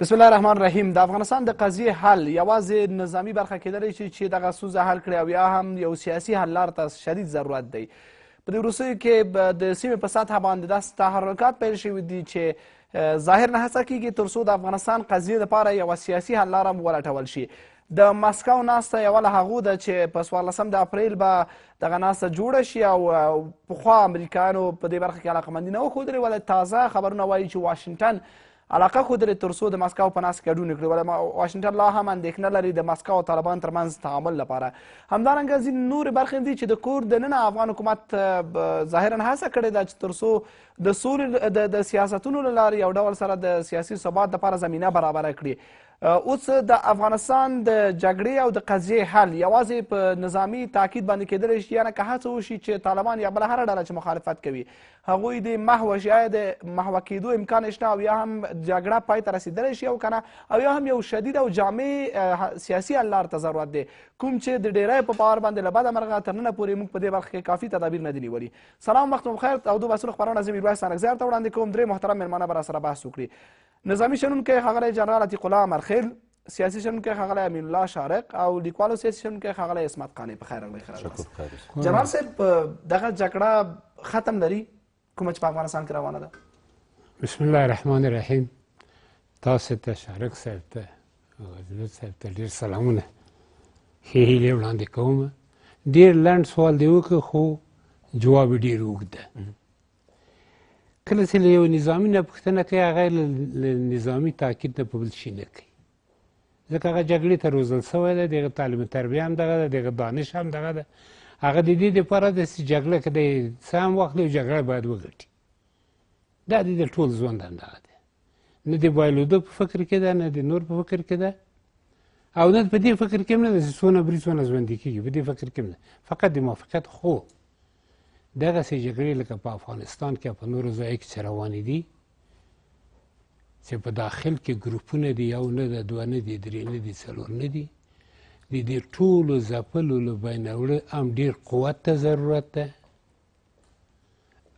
بسم الله الرحمن الرحیم د افغانستان د قضیې حل یوازې نظامی برخه کېدلی شي چې دغه ستونزه حل کړي او یا هم یو سیاسي حل لار ته شدید ضرورت دی په دې وروستیو کې د سیمې په سطحه باندې داسې تحرکات پیل شوي دي چې ظاهر نه هڅه کیږي تر څو د افغانستان قضیې دپاره یوه سیاسي حل لاره هم ولټول شي د مسکو ناسته یوه له هغو ده چې په څوارلسم د اپریل به دغه ناسته جوړه شي او پخوا امریکایانو په دې برخه کې علاقمندي نه وښودلې ولې تازه خبرونه وایي چې واشنګټن علاقه ښودلې تر څو د مسکو په ناس ګډون کړي ولې واشنګټن لا هم اندېښنه لري د مسکو او طالبان ترمنځ تعامل لپاره همدارنګه ځینې نورې برخې دي چې د کور دننه افغان حکومت ظاهرا هڅه کړې ده چې تر څو د سولې د سیاستونو له لارې یو ډول سره د سیاسي ثبات لپاره زمینه برابره کړي اوس د افغانستان د جګړې او د قضیې حل یوازې په نظامی تاکید باندې کېدلی شي یعنې که هڅه وشي چې طالبان یا بله هره ډله چې مخالفت کوي هغوی د محوه شي آیا د محوه کېدو امکان شته او یا هم جګړه پای ته رسېدلی شي او که نه او یا هم یو شدید او جامع سیاسي حل لار ته ضرورت دی کوم چې د ډیری په باور باندې له بده مرغه تر ننه پورې موږ په دې برخه کې کافي تدابیر نه دي نیولي سلام وخت مو بخیر او دو بحثونو خپرونه زه میرویس انکزیار ته وړاندې کوم درې محترم مېلمانه به راسره بحث وکړي نظامی شنونکی ښاغلی جنرال عتیق الله امرخیل سیاسي شنونکی ښاغلی امین الله شارق او لیکوالو سیاسي شنونکی ښاغلی عصمت قانع په خیر راغلی خیر جنرال صاحب دغه جګړه ختم لري کومه چې په افغانستان کې روانه ده بسم الله الرحمن الرحیم تاسو ته شارق صاحب ته غزنوي صاحب ته ډېر سلامونه ښې هیلې وړاندې کوم ډېر لنډ سوال دی وکړ خو جواب یې ډېر اوږد ده کله چې له یو نظامي نه پوښتنه کوي هغه له نظامي تاکید نه په بل شي نه کوي ځکه هغه جګړې ته روزل سوی دی دغه تعلیم تربیه هم دغه ده دغه دانش هم دغه ده هغه د دې دپاره ده چې جګړه که دی څه هم واخلي او جګړه باید وګټي دا د د ټول ژوند همدغه دی نه د بایلودو په فکر کې ده نه د نور په فکر کې ده او نه په دې فکر کې هم نه ده چې څونه بري څونه ژوندي کېږي په دې فکر کې هم نه فقط د موافقت خوب دغه سي جګړې لکه په افغانستان کې په نورو ځای کې روانې دي چې په داخل کې ګروپونه دي یو نه ده دوه نه دي درې نه دي څلور نه دي د دې ټولو ځپلو له بینه وړه هم ډیر قوت ته ضرورت ده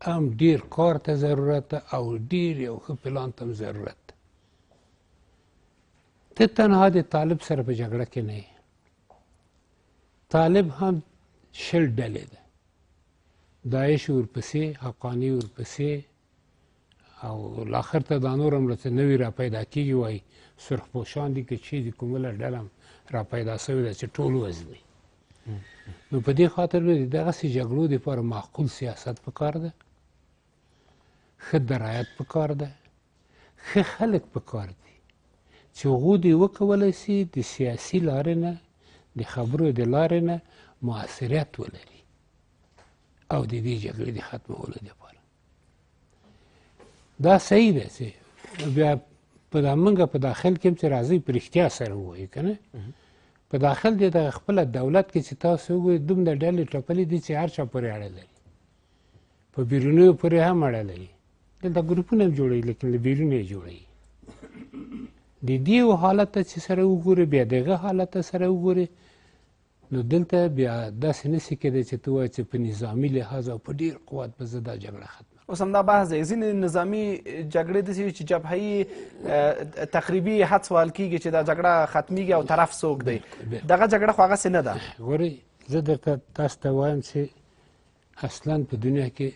هم ډیر کار ته ضرورت ده او ډیر یو ښه پلان ته هم ضرورت ده ته تنها د طالب سره په جګړه کې نه طالب هم شل ډلې ده داعش ورپسې حقاني ورپسې او لاخر ته دا نور هم راته نوي را پیدا کېږي وایي سرخپوشان دي که چی دي کومله ډله هم را پیدا سوې ده چې ټول وزني نو په دې خاطر د دغسې جګړو دپاره معقول سیاست پکار ده ښه درایت پکار ده ښه خلک پکار دي چې هغو دې وکولی سي د سیاسي لارې نه د خبرو د لارې نه موثریت ولري او د دې جګړې د ختمولو لپاره دا صحیح ده چې بیا په دا منګه په داخل کې چې راځي پرشتیا سره وایي کنه په داخل دې د خپل دولت کې چې تاسو وګورئ دومره ډلې ټپلې دي چې هر چا پورې اړه لري په بیرونیو پورې هم اړه لري دلته ګروپونه جوړوي لیکن له بیرونې جوړوي د دې حالت ته چې سره وګوري بیا دغه حالت ته سره وګوري نو دلته بیا داسې نسی کېدی چې ته وایې چې په نظامي لحاظ او په ډیر قوت به زه دا جګړه ختمه اوس همدا بحث دی ځینې نظامي جګړې داسې وي چې جبهیي تقریبي حد سوال کېږي چې دا جګړه ختمیږي او طرف څوک دی دغه جګړه خو هغسې نه ده ګورئ زه درته تاسو ته وایم چې اصلا په دنیا کې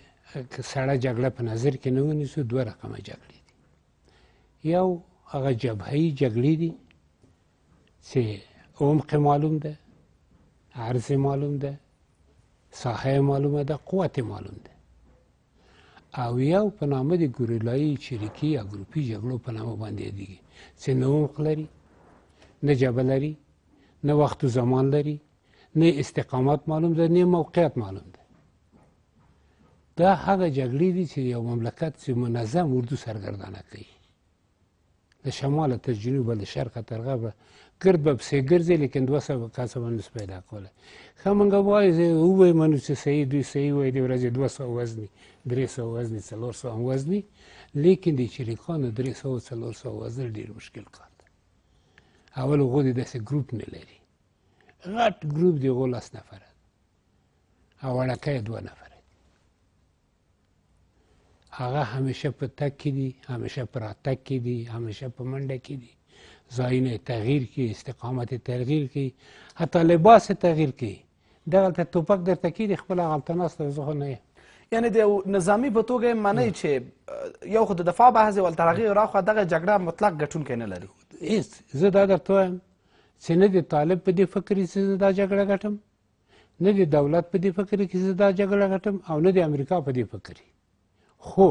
سړه جګړه په نظر کې نه ونیسو دوه رقمه جګړې دي یو هغه جبهیي جګړې دي چې عمق معلوم ده عرض معلوم ده ساحه معلومه ده قوت معلوم ده او یو په نامه د ګوریلایي چریکي یا ګروپي جګړو په نامه باندې دي چې نه عمق لري نه جبه لري نه وخت و زمان لري نه استقامت معلوم ده نه موقعیت معلوم ده دا هغه جګړې دي چې یو مملکت چې منظم اردو سرګردانه کوي له شماله تر جنوبه له شرقه تر غربه ګرد به پسې ګرځي لیکن دوه سوه کاسه به نسو پیدا کولی ښه موږ وایي ووایي منو چې صحیح دوی صحیح وایي د ورځې دوه سوه وزني درې سوه وزني څلور سوه هم وزني لیکن د چریکانو درې سوه څلور سوه وزن ډېر مشکل کار دی اول هغو د داسې ګروپ نه لري غټ ګروپ د هغو لس نفره او وړکی دوه نفره هغه همیشه په تګ کې دي همیشه په راتګ کې دي همیشه په منډه کې دي زاین تغییر کی استقامت تغییر کی حتی لباس تغییر کی دغلته توپک درته کې د خپل غلطناست زه نه یعنی د نظامی په توګه معنی چې یو خو د دفاع بحث او ترغی راخوا دغه جګړه مطلق ګټونکی نه لري هیڅ زه دا درته وایم چې نه د طالب په دې فکر چې زه دا جګړه ګټم نه د دولت په دې فکر کې زه دا جګړه ګټم او نه د امریکا په دې فکر خو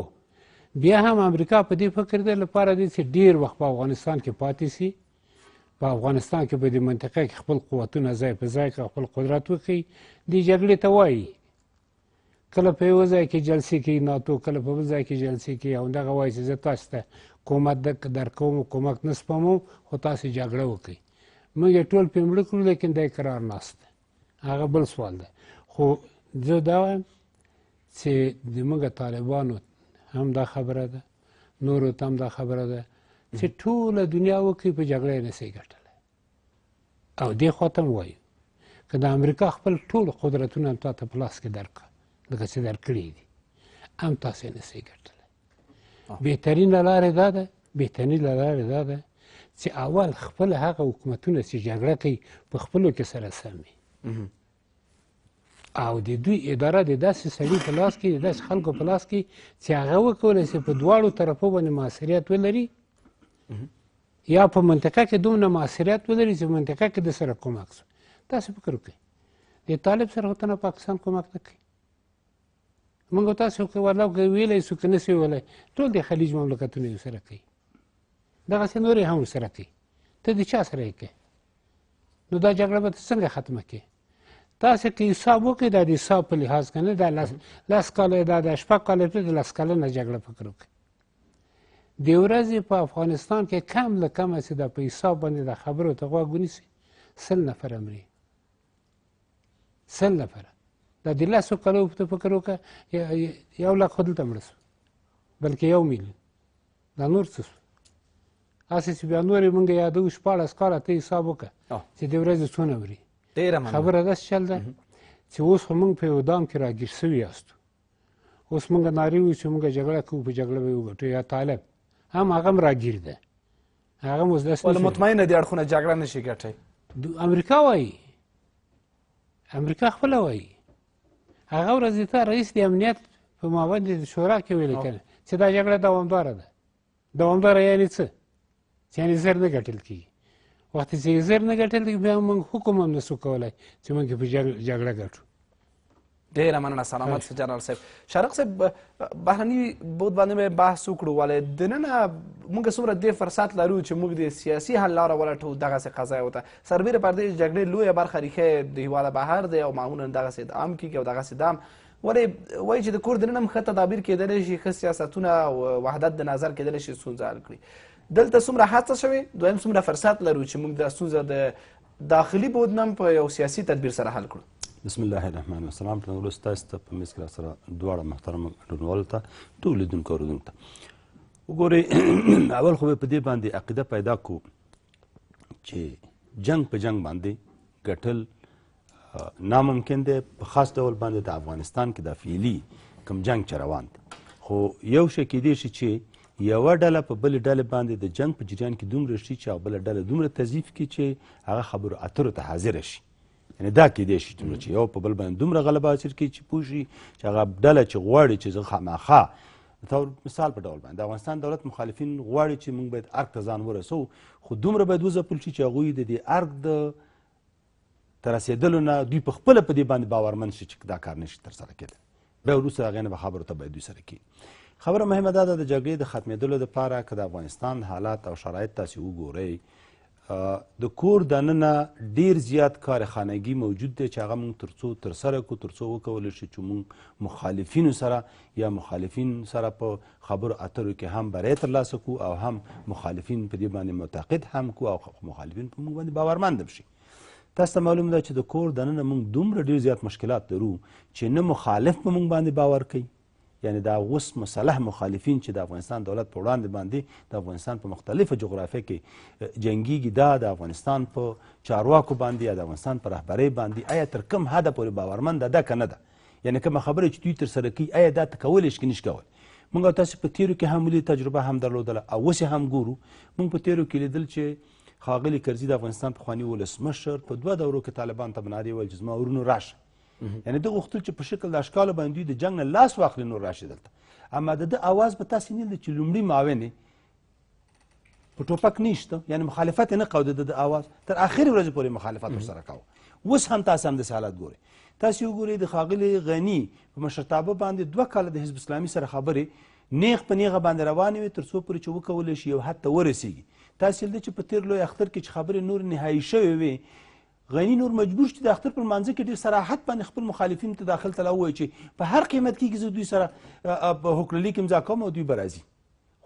بیا هم امریکا په دې فکر ده لپاره دې چې ډیر وخت په افغانستان کې پاتې سي په افغانستان کې په دې منطقه کې خپل قوتونه ځای په ځای کړي خپل قدرت وښیي دې جګړې ته وایي کله په یو ځای کې جلسې کوي ناتو کله په بل ځای کې جلسې کوي او دغه وایي چې زه تاسو ته کومک درکوم کومک نه سپمو خو تاسې جګړه وکړئ موږ یې ټول پرې مړه کړو لیکن دی کرار ناست دی هغه بل سوال دی خو زه دا وایم چې د موږ طالبانو هم دا خبره ده نورو ته هم دا خبره ده چې ټوله دنیا وکړي په جګړه یې نسي ګټلی او دې خوا ته هم وایو که د امریکا خپل ټول قدرتونه هم تاته په لاس کې درکړه لکه چې درکړي دي هم تاسو یې نسئ ګټلی بهترینه لارې دا ده بهترینه لارې دا ده چې اول خپل هغه حکومتونه چې جګړه کوي په خپلو کې سره سم وي او د دوی اداره د داسې سړي په لاس کې د داسې خلکو په لاس کې چې هغه وکولی سي په دواړو طرفو باندې موثریت ولري یا په منطقه کې دومره موثریت ولري چې منطقه کې د سره کومک سو تاسو فکر وکړئ د طالب سره خو پاکستان کومک نه کوي موږ تاسو خو والله ویلی سو که نسي ویلی ټول د خلیج مملکتونه یې سره کوي دغسې نورې هم سره کوي ته د چا سره یې کوې نو دا جګړه به ته څنګه ختمه کړې تاسې که حساب وکړئ دا د حساب په لحاظ که نه دا لس, لس کاله دا د شپږ کاله پرې د لس کاله نه جګړه فکر وکړئ د ورځې په افغانستان کې کم له کمه چې دا په حساب باندې د خبرو ته غوږ ونیسي سل نفره مري سل نفره دا د لسو کلو ته فکر وکړه یو لک خو دلته مړه سو بلکې یو میلیون دا نور څه سو هسې چې بیا نورې مونږ یادوو شپاړس کاله ته حساب وکړه چې د ورځې څونه مري ډیره خبره داسې چل ده چې اوس خو موږ په یو دام کې راګیر سوي یاستو اوس موږ نارې وو چې موږ جګړه کوو په جګړه به یې وګټو یا طالب هم هغه هم راګیر ده هغه هم اوس داسې مطمئنه دي اړخونه جګړه نه شي ګټی امریکا وایي امریکا خپله وایي هغه ورځ د تا رئیس د امنیت په مابند د شورا کې ویلې کنه چې دا جګړه دوامداره ده دوامداره یعنې څه چې یعنې زر نه ګټل کېږي وخت چې زر نه ګټل بیا موږ حکم هم نشو کولای چې موږ په جګړه ګټو ډیره مننه سلامت جنرال صاحب شارق صاحب بهرني بود باندې بحث وکړو ولې د نن موږ څومره دې فرصت لرو چې موږ د سیاسي حل لاره ولټو دغه څه قضا وته سربیره پر دې جګړې لوی برخه ریخه د هیواد بهر دی او معمولا دغه څه ادام کیږي او دغه څه دام ولې وایي چې د کور دننه هم ښه تدابیر کېدلی شي ښه سیاستونه او وحدت د نظر کېدلی شي ستونزه حل کړي دلته څومره هڅه شوې دویم څومره فرصت لرو چې موږ دا ستونزه د داخلي بود نه په یو سیاسي تدبیر سره حل کړو بسم الله الرحمن الرحیم پلان ورځ تاسو ته په میز کې سره دواړه محترم ډونوالو ته ټول لیدونکو اوریدونکو ته وګورئ اول خو په دې باندې عقیده پیدا کو چې جنگ په جنگ باندې ګټل ناممکن دی په خاص ډول باندې د افغانستان کې د فعلي کم جنگ چروان دی خو یو شی کېدای شي چې یوه ډله په بلې ډلې باندې د جنگ په جریان کې دومره شي چې هغه بله ډله دومره تضیف کړي چې هغه خبرو اترو ته حاضره شي یعنی دا کیدای شي دومره چې یو په بل باندې دومره غلبه حاصل کړي چې پوه شي چې هغه ډله چې غواړي چې زه خامخا طور مثال په ډول باندې د افغانستان دولت مخالفین غواړي چې موږ باید ارګ ته ځان ورسو خو دومره باید وځپل شي چې هغوی د دې ارګ د ته رسېدلو نه دوی په خپله په دې باندې باورمن شي چې دا کار نه شي ترسره کېدلی بیا وروسته هغې نه به خبرو ته باید دوی سره کېږي خبره مهمه دا ده د جګړې د ختمېدلو دپاره که د افغانستان حالات او شرایط تاسې وګورئ د کور دننه ډیر زیات کار خانګي موجود دی چې هغه موږ تر څو ترسره کړو تر څو وکولی شو چې موږ مخالفینو سره یا مخالفین سره په خبرو اترو کې هم بری ترلاسه کړو او هم مخالفین په دې باندې معتقد هم کړو او مخالفین په موږ باندې باورمند شي تاسو ته معلوم ده چې د کور دننه موږ دومره ډیر زیات مشکلات لرو چې نه مخالف په موږ باندې باور کوي یعنی دا اوس مصالح مخالفین چې د افغانستان دولت په وړاندې باندې د افغانستان په مختلفه جغرافیه کې جنګیږي دا د افغانستان په چارواکو باندې یا د افغانستان په رهبرۍ باندې آیا تر کوم حده پورې باورمند ده که نه ده یعنی کومه خبره چې دوی ترسره کوي آیا دا ته کولی شي که نشي کولی موږ تاسو په تیرو کې هم لید تجربه هم درلودله او اوس هم ګورو موږ په تیرو کې لیدل چې خاغلی کرزي د افغانستان پخوانی ولسمشر په دوه دورو کې طالبان ته منارې ویل چې زما ورونو راشه یعنی ده غوښتل چې په شکل د اشکالو باندې دوی د جنګ نه لاس واخلي نور راشي دلته اما د ده اواز به تاسې نه لیدل چې لومړي معاون په ټوپک نشته یعنی مخالفت نه قاو د د اواز تر اخر ورځې پورې مخالفت ورسره کاوه اوس هم تاسو هم د حالت ګورئ تاسو وګورئ د ښاغلي غني په مشرتابه باندې دوه کاله د حزب اسلامي سره خبرې نیغ په نیغه باندې روانې وي تر څو پورې چې وکولی شي یو حد ته ورسیږي تاسو لیدل چې په تیر لوی اختر کې چې خبرې نور نهایي شوې وي غني نور مجبور شي د اختر پر منځ کې ډېر صراحت باندې خپل مخالفین ته داخل تلا وایي چې په هر قیمت کې زه دوی سره په هوکړلي کې امضا کوم او دوی به راځي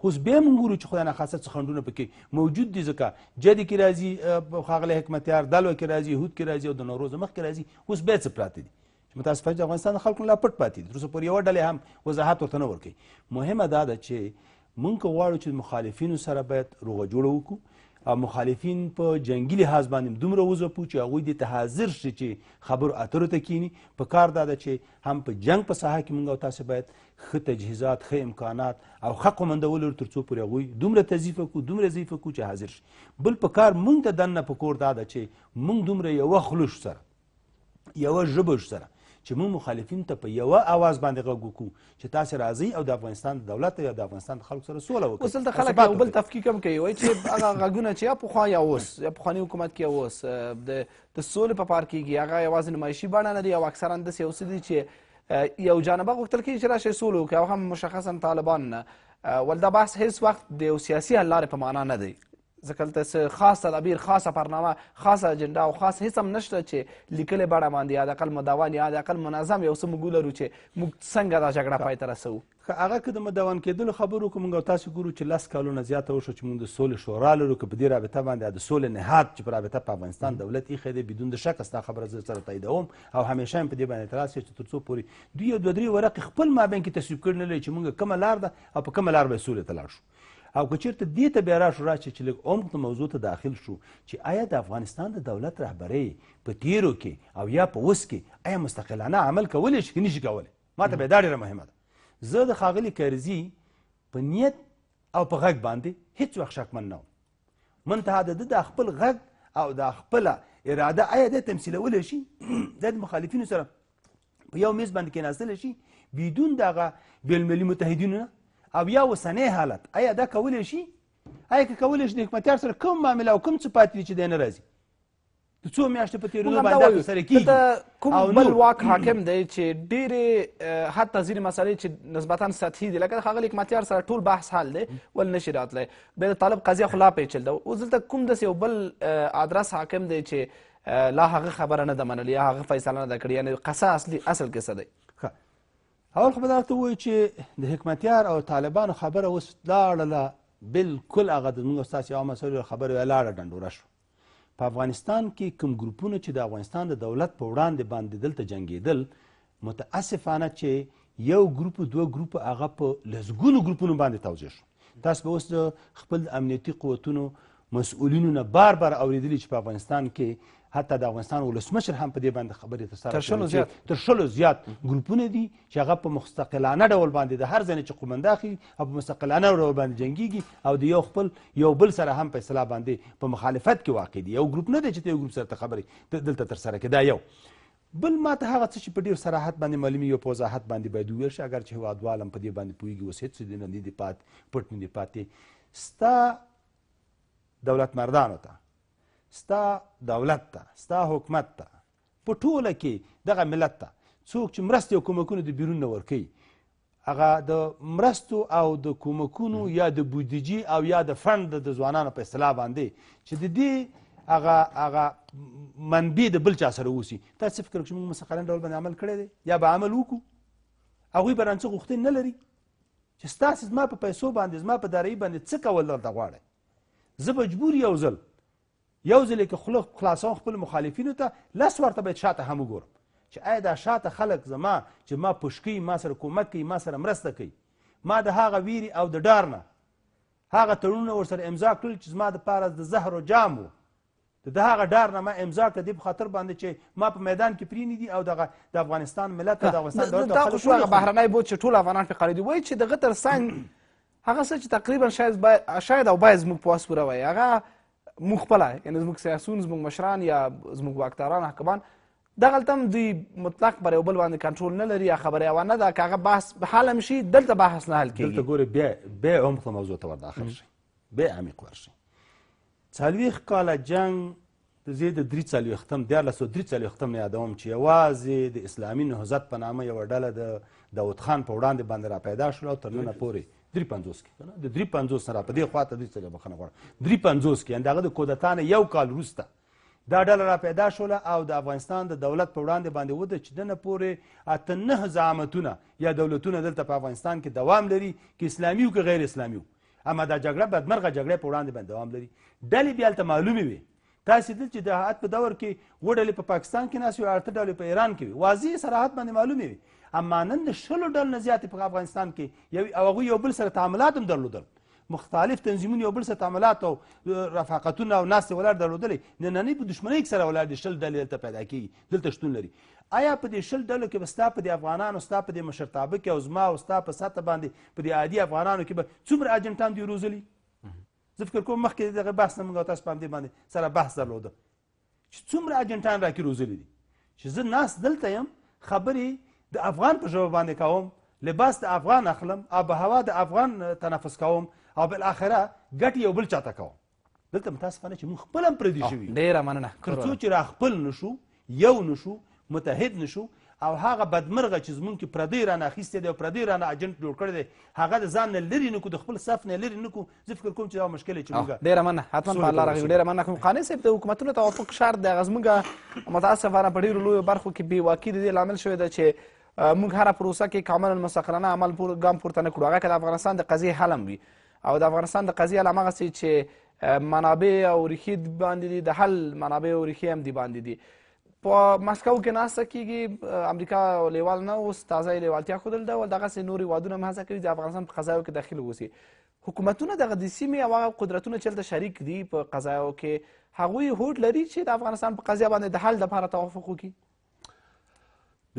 خو اوس بیا موږ ګورو چې خدای ناخواسته څه خنډونه پکې موجود دي ځکه جدي کې راځي ښاغلی حکمتیار دلوه کې راځي یهود کې راځي او د نوروز مخکې راځي اوس بیا څه پراته دي چې متاسفانه د افغانستان د خلکو لا پټ پاتې دي تر اوسه پورې یوه ډلې هم وضاحت ورته نه ورکوي مهمه دا ده چې موږ که غواړو چې مخالفینو سره باید روغه جوړه وکړو مخالفین په جنگي لحاظ باندې دومره وځپو چې هغوی دې ته حاضر شي چې خبرو اترو ته کینی په کار دا ده چې هم په جنگ په ساحه کې موږ او تاسې باید ښه تجهیزات ښه امکانات او ښه قمندول ولرو تر څو پورې هغوی دومره تضیفه کړو دومره ضعیفه کړو چې حاضر شي بل په کار موږ ته دننه په کور دا ده چې موږ دومره یوه خلوش سره یوه ژبه سره چې موږ مخالفینو ته په یوه اواز باندې غږ وکړو چې تاسې راځئ او د افغانستان د دولت یا د افغانستان د خلکو سره سوله وکړو اوس دلته خلک یو بل تفکیک هم کوي وایي چې هغه غږونه چې یا پخوا یا اوس یا پخواني حکومت کې اوس د سولې په پار کېږي هغه یوازې نمایشي بڼه نه دي او اکثرا داسې یو څه دي چې یو جانبه غوښتل کېږي چې راشئ سوله وکړي او هم مشخصا طالبان نه ول دا بحث هیڅ وخت د یو سیاسي حل لارې په معنا نه دی ځکه دلته خاص تدابیر خاصه برنامه خاصه اجنډا او خاص هیڅ هم نشته چې لیکلې بڼه باندې یا د اقل مداوان یا د اقل منظم یو څه موږ ولرو چې موږ څنګه دا جګړه پای ته رسوو هغه که د مداوان کېدلو خبرو که موږ تاسو ګورو چې لس کالونه زیاته وشو چې موږ د سولې شورا لرو که په دې رابطه باندې د سولې نهاد چې په رابطه په افغانستان دولت ایښی دی بدون د شک ستا خبره زه سره تاییدوم او همیشه هم په دې باندې اعتراض کوي چې تر څو پورې دوی یو دوه درې ورقې خپل مابین کې تصویب کړي نه لري چې موږ کومه لار ده او په کومه لار به یې سولې ته لاړ شو او که چېرته دې ته بیا راشو راشي چې لږ عمق د موضوع ته داخل شو چې آیا د افغانستان د دولت رهبرۍ په تیرو کې او یا په اوس کې آیا مستقلانه عمل کولی شي که نشي کولی ما ته بیا دا ډېره مهمه ده زه د ښاغلي کرزي په نیت او په غږ باندې هیڅ وخت شکمن نه وم منتها د ده د خپل غږ او د خپله اراده آیا دی تمثیلولی شي دا د مخالفینو سره په یو میز باندې کیناستلی شي بدون د هغه بینالمللي متحدینو نه او یا اوسنی حالت آیا دا کولی شي آیا که کولی شي د حکمتیار سره کوم معامله او کوم څه پاتې دي چې دی نه راځي د څو میاشتو په تېرېدو باندې سره کېږي کوم بل واک حاکم دی چې ډېرې حتی ځینې مسلې چې نسبتا سطحي دي لکه د ښاغلي حکمتیار سره ټول بحث حل دی ول نشي راتلی بیا د طالب قضیه خو لا پیچل ده اوس دلته کوم داسې یو بل ادرس حاکم دی چې لا هغه خبره نه ده منلې یا هغه فیصله نه ده کړې یعنې قصه اصلي اصل کې څه دی اول خو به درته ووایو چې د حکمتیار او طالبانو خبره اوس لاړله بلکل هغه د موږ ستاسې عامه سړي خبره یې لاړه ډنډوره شو په افغانستان کې کوم ګروپونه چې د افغانستان د دولت په وړاندې باندې دلته جنګېدل متاسفانه چې یو ګروپ دوه ګروپ هغه په لسګونو ګروپونو باندې توضیح شو تاسو به اوس د خپل امنیتي قوتونو مسؤلینو نه بار بار اوریدلی چې په افغانستان کې حتی د افغانستان ولسمشر هم په دې باندې خبرې تر سره شلو زیات تر شلو زیات ګروپونه دي چې هغه په مستقلانه ډول باندې د هر ځای چې قومنده اخلي او په مستقلانه ډول باندې جنګیږي او د یو خپل یو بل سره هم په اصطلاح باندې په مخالفت کې واقع دي یو ګروپ نه دی چې ته یو ګروپ سره خبرې دلته تر سره کې دا یو بل ما ته هغه څه چې په ډیر صراحت باندې معلومي یو په وضاحت باندې باید وویل شي اګر چې هیوادوال هم په دې باندې پوهېږي اوس هېڅ دې نه دي پات پټ نه دي پاتې ستا دولت مردانو ته ستا دولت ته ستا حکومت ته په ټوله کې دغه ملت ته څوک چې مرستې او کومکونه د بیرون نه ورکوي هغه د مرستو او د کومکونو یا د بودیجې او یا د فند د ځوانانو په اصطلاح باندې چې د دې هغه هغه منبع د بل چا سره اوسي تاسو فکر کوئ چې موږ مسخرن ډول باندې عمل کړی دی یا به عمل وکړو هغوی به رانڅه غوښتنې نه لري چې ستاسې زما په پیسو باندې زما په دارایي باندې څه کول درته غواړئ زه مجبور یو ځل یو ځلې کې خوله خلاصوم خپل مخالفینو ته لس ورته باید شاته هم وګورم چې آیا دا شاته خلک زما چې ما پشکوي ما سره کومک کوي ما سره مرسته کوي ما د هغه ویرې او د ډار نه هغه تړونونه ورسره امضا کړل چې زما دپاره د زهرو جام و د هغه ډار نه ما امضا کړه دې په خاطر باندې چې ما په میدان کې پرېنیدي او دغه د افغانستان ملت د افغانستان دولت دا خو شو هغه بهرنی بود چې ټول افغانان پرې قرار دي وایي چې دغه تر څنګ هغه څه چې تقریبا شاید باید شاید او باید زموږ په وس پوره وایي هغه موږ خپله یعنې زموږ سیاسون زموږ مشران یا زموږ واکداران حکمان دغلته هم دوی مطلق پر یو بل باندې کنټرول نه لري یا خبره یوه نه ده که هغه بحث حال هم شي دلته بحث نه حل کېږي دلته ګورې بیا بیا عمق موضوع ته ورداخل شي بیا عمیق ورشي څلوېښت کاله جنګ زه د درې څلوېښتم دیارلس سوه درې څلوېښتم نه یادوم چې یوازې د اسلامي نهضت په نامه یوه ډله د داود خان په وړاندې باندې را پیدا شول او تر ننه پورې درې پنځوس کې که نه د درې پنځوس نه را په دې خوا ته دوی څنګه بخښنه غواړم درې پنځوس کې یعنې د هغه د کودتا نه یو کال وروسته دا ډله را پیدا شوله او د افغانستان د دولت په وړاندې باندې وده چې دنه پورې اته نه زعامتونه یا دولتونه دلته په افغانستان کې دوام لري که اسلامي و که غیر اسلامي و اما دا جګړه بدمرغه جګړه په وړاندې باندې دوام لري ډلې بیا هلته معلومې وې تاسې دل چې د حاعت په دور کې اووه ډلې په پاکستان کې ناست وي اته ډلې په ایران کې وي واضح صراحت باندې معلومې وي اما نن د شلو ډلو نه زیاتې په افغانستان کې یو او هغوی یو بل سره تعاملات هم درلودل مختلف تنظیمونه یو بل سره تعاملات او رفاقتونه او ناستې ولاړ درلودلې نننۍ په دښمنۍ سره ولاړ دي شل ډلې دلته پیدا کېږي دلته شتون لري آیا په دې شل ډلو کې به ستا په دې افغانانو ستا په دې مشرتابه کې او زما او ستا په سطح باندې په دې عادي افغانانو کې به څومره اجنټان دوی روزلي زه فکر کوم مخکې دغه بحث نه موږ تاسو باندې باندې سره بحث درلوده چې څومره اجنټان راکې روزلي دي چې زه ناس دلته یم خبرې د افغان په ژبه باندې کوم لباس د افغان اخلم آب هوا د افغان تنفس کوم او بالاخره ګټ یو بل چاته کوم دلته متاسفانه چې موږ خپل هم پردي شوي ډېره مننه تر څو چې را خپل نشو یو نشو متحد نشو او هغه بدمرغه چې زمونږ کې پردی رانه اخیستی دی او پردی رانه اجنټ جوړ کړی دی هغه د ځان نه لرې نه کړو د خپل صف نه لرې نه کړو زه فکر کوم چې دا مشکل چې موږ ډېره مننه حتما په الله راغلي ډېره مننه کوم قانع صاحب د حکومتونو توافق شرط دی هغه زموږ متاسفانه په ډېرو لویو برخو کې بېواکي د دې لامل شوی دی چې موږ هره پروسه کې کاملا مستقلانه عمل پور ګام پورته نه کړو هغه که د افغانستان د قضیې حل وي او د افغانستان د قضیې حل همغسې چې منابع او ریښې باندې دي د حل منابع او ریښې هم دي باندې دي په مسکو کې ناسته کېږي امریکا لیوال نه اوس تازه یې لیوالتیا ښودل ده ول دغسې نور هېوادونه هم هڅه کوي د افغانستان په قضایو کې داخل اوسي حکومتونه دغه د سیمې او هغه قدرتونه چې هلته شریک دي په قضایو کې هغوی هوډ لري چې د افغانستان په قضیه باندې د حل دپاره توافق وکړي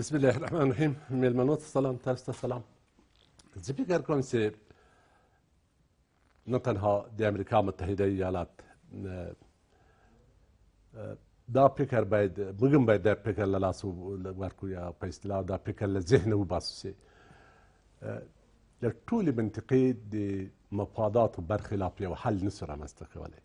بسم الله الرحمن الرحیم میلمنو ته سلام تاسو ته سلام زه فکر کوم چې نه تنها د امریکا متحده ایالات دا فکر باید موږ باید دا فکر له لاسه ورکړو یا په اصطلاح دا فکر له ذهنه وباسو سي له ټولې منطقې د مفاداتو برخلاف یو حل نسو رامنځته کولی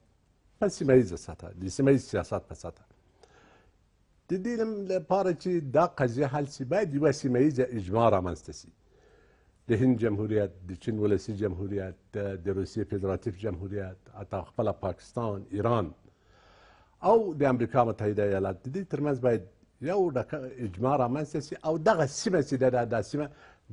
په سیمه ییزه سطحه د سیمه ییز سیاست په سطحه د دې لپاره چې دا قضیه حل سي باید یوه سیمه ییزه اجماع رامنځته سي د هند جمهوریت د چین ولسي جمهوریت د روسیې فدراتیف جمهوریت حتی خپله پاکستان ایران او د امریکا متحده ایالات د دې ترمنځ باید یو ډکه اجماع رامنځته سي او دغه سیمه چې ده دا, دا سیمه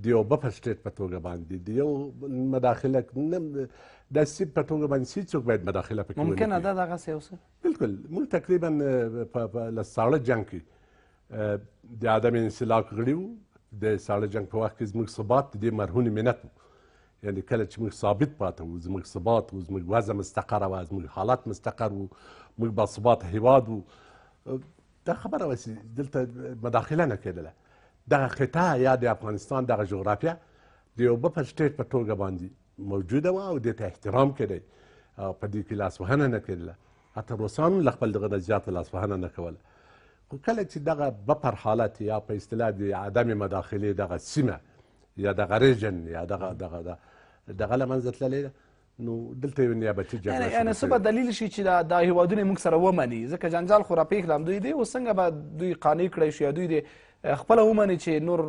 د یو بفر سټیټ په توګه باندې د یو مداخله د سیب په توګه باندې هیڅوک باید مداخله پکې ممکنه ده دغسې یو څه بلکل موږ تقریبا په له ساړه جنګ کې د عدم انسلاک غړي وو د ساړه جنګ په وخت کې زموږ ثبات د دې مرهون منت وو یعنی کله چې موږ ثابت پاتې وو زموږ ثبات وو زموږ وضع مستقره وه زموږ حالت مستقر وو موږ به ثبات هیواد وو دا خبره وسی دلته مداخله نه کېدله دغه خطه یا د افغانستان دغه جغرافیه د یو بفر سټیټ په توګه باندې موجوده وه او دې ته احترام کېدی په دې کې لاسوهنه نه کېدله حتی روسانو له خپل دغه نه زیاته لاسوهنه نه کوله خو کله چې دغه بفر حالت یا په اصطلاح د عدم مداخلې دغه سیمه یا دغه ریژن یا دغه دغه دغه له منځه تللې ده نو دلته یو نیابتي جګړه یعنی یعنی څه به دلیل شي چې دا هیوادونه موږ سره ومني ځکه جنجال خو راپېښلم دوی دی اوس څنګه به دوی قانع کړی شي دوی د خپله ومني چې نور